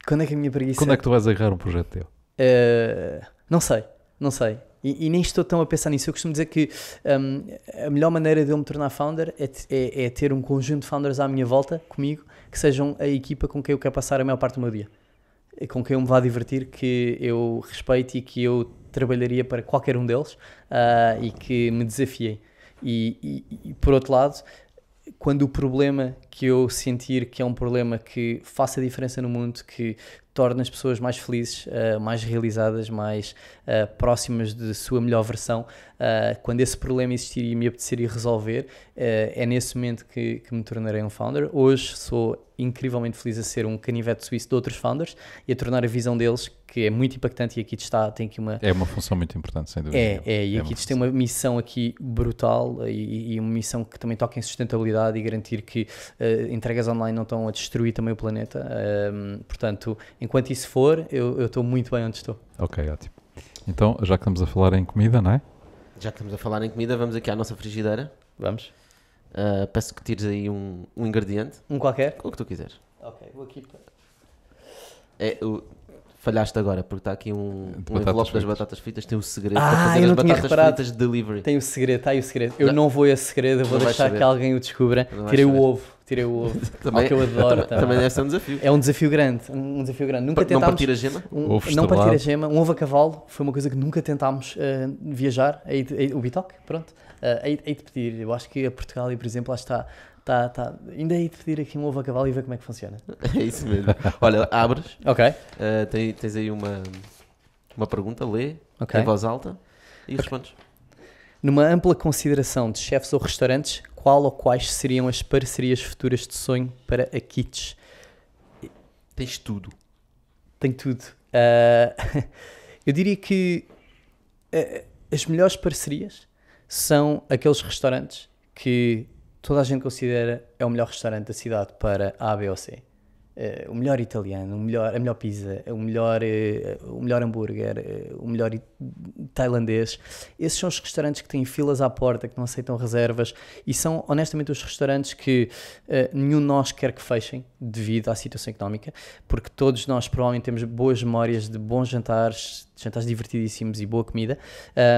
Quando é que a minha preguiça. Quando é que tu vais agarrar um projeto teu? não sei, não sei. E, e, nem estou tão a pensar nisso. Eu costumo dizer que um, ehm, a melhor maneira de eu me tornar founder é, é, é, ter um conjunto de founders à minha volta, comigo, que sejam a equipa com quem eu quero passar a maior parte do meu dia. Com quem eu me vá divertir, que eu respeite e que eu trabalharia para qualquer um deles uh, e que me desafiei. E, e, e, por outro lado, quando o problema que eu sentir que é um problema que faça diferença no mundo, que torna as pessoas mais felizes, uh, mais realizadas, mais uh, próximas de sua melhor versão, uh, quando esse problema existir e me apetecer e resolver, uh, é nesse momento que, que me tornarei um founder. Hoje sou incrivelmente feliz a ser um canivete suíço de outros founders e a tornar a visão deles, que é muito impactante e aqui está, tem aqui uma... É uma função muito importante, sem dúvida. É, é e é aqui tem uma missão aqui brutal e, e, uma missão que também toca em sustentabilidade e garantir que uh, entregas online não estão a destruir também o planeta. portanto, enquanto isso for, eu estou muito bem onde estou. Ok, ótimo. Então, já que estamos a falar em comida, não é? Já que estamos a falar em comida, vamos aqui à nossa frigideira. Vamos. Uh, peço que tires aí um, um ingrediente. Um qualquer? O que tu quiseres. Ok, vou aqui para. É, o, falhaste agora, porque está aqui um, um envelope fritas. das batatas fritas, tem o um segredo ah, para fazer as batatas reparado. fritas de delivery. Tem o um segredo, está aí o segredo. Eu não vou a segredo, eu vou deixar que alguém o descubra. Tirei saber. o ovo, tirei o ovo, também, que eu adoro. Também, tá? também deve ser um desafio. É um desafio grande, um desafio grande. Nunca tentámos, não partir a gema? Um, ovo não partir a gema, um ovo a cavalo, foi uma coisa que nunca tentámos uh, viajar, aí, aí, o Bitoque, pronto. Uh, aí, aí de pedir, eu acho que a Portugal, por exemplo, lá está Tá, tá. Ainda aí de pedir aqui um ovo a cavalo e ver como é que funciona. É isso mesmo. Olha, abres. Ok. Uh, eh, tens, tens, aí uma, uma pergunta, lê okay. em voz alta e okay. respondes. Numa ampla consideração de chefes ou restaurantes, qual ou quais seriam as parcerias futuras de sonho para a Kits? Tens tudo. Tenho tudo. Uh, eu diria que uh, as melhores parcerias são aqueles restaurantes que toda a gente considera é o melhor restaurante da cidade para A, B ou C. Eh, o melhor italiano, o melhor, a melhor pizza, eh, o melhor, eh, o melhor hambúrguer, o melhor tailandês. Esses são os restaurantes que têm filas à porta, que não aceitam reservas e são honestamente os restaurantes que uh, nenhum de nós quer que fechem devido à situação económica, porque todos nós provavelmente temos boas memórias de bons jantares, jantares divertidíssimos e boa comida.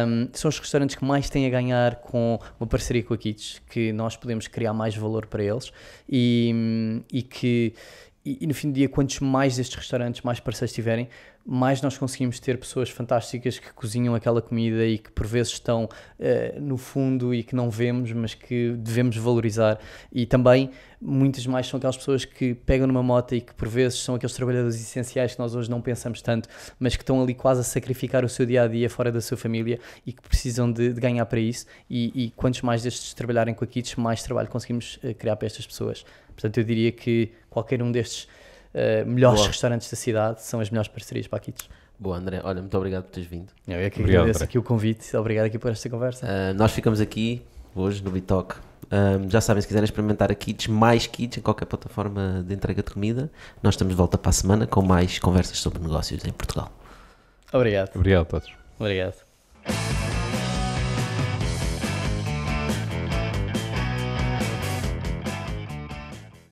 Um, são os restaurantes que mais têm a ganhar com uma parceria com a Kits, que nós podemos criar mais valor para eles e, e que e, e, no fim do dia, quantos mais destes restaurantes, mais parceiros tiverem, mais nós conseguimos ter pessoas fantásticas que cozinham aquela comida e que por vezes estão uh, no fundo e que não vemos, mas que devemos valorizar. E também, muitas mais são aquelas pessoas que pegam numa moto e que por vezes são aqueles trabalhadores essenciais que nós hoje não pensamos tanto, mas que estão ali quase a sacrificar o seu dia a dia fora da sua família e que precisam de, de ganhar para isso. E, e quantos mais destes trabalharem com a Kits, mais trabalho conseguimos eh, criar para estas pessoas. Portanto, eu diria que qualquer um destes uh, melhores Boa. restaurantes da cidade são as melhores parcerias para a Boa, André. Olha, muito obrigado por teres vindo. Eu é que obrigado, agradeço André. aqui o convite. Obrigado aqui por esta conversa. Uh, nós ficamos aqui hoje no Bitoc. Um, ehm, já sabem, se quiserem experimentar kits, mais kits em qualquer plataforma de entrega de comida, nós estamos de volta para a semana com mais conversas sobre negócios em Portugal. Obrigado. Obrigado, Pedro. Obrigado.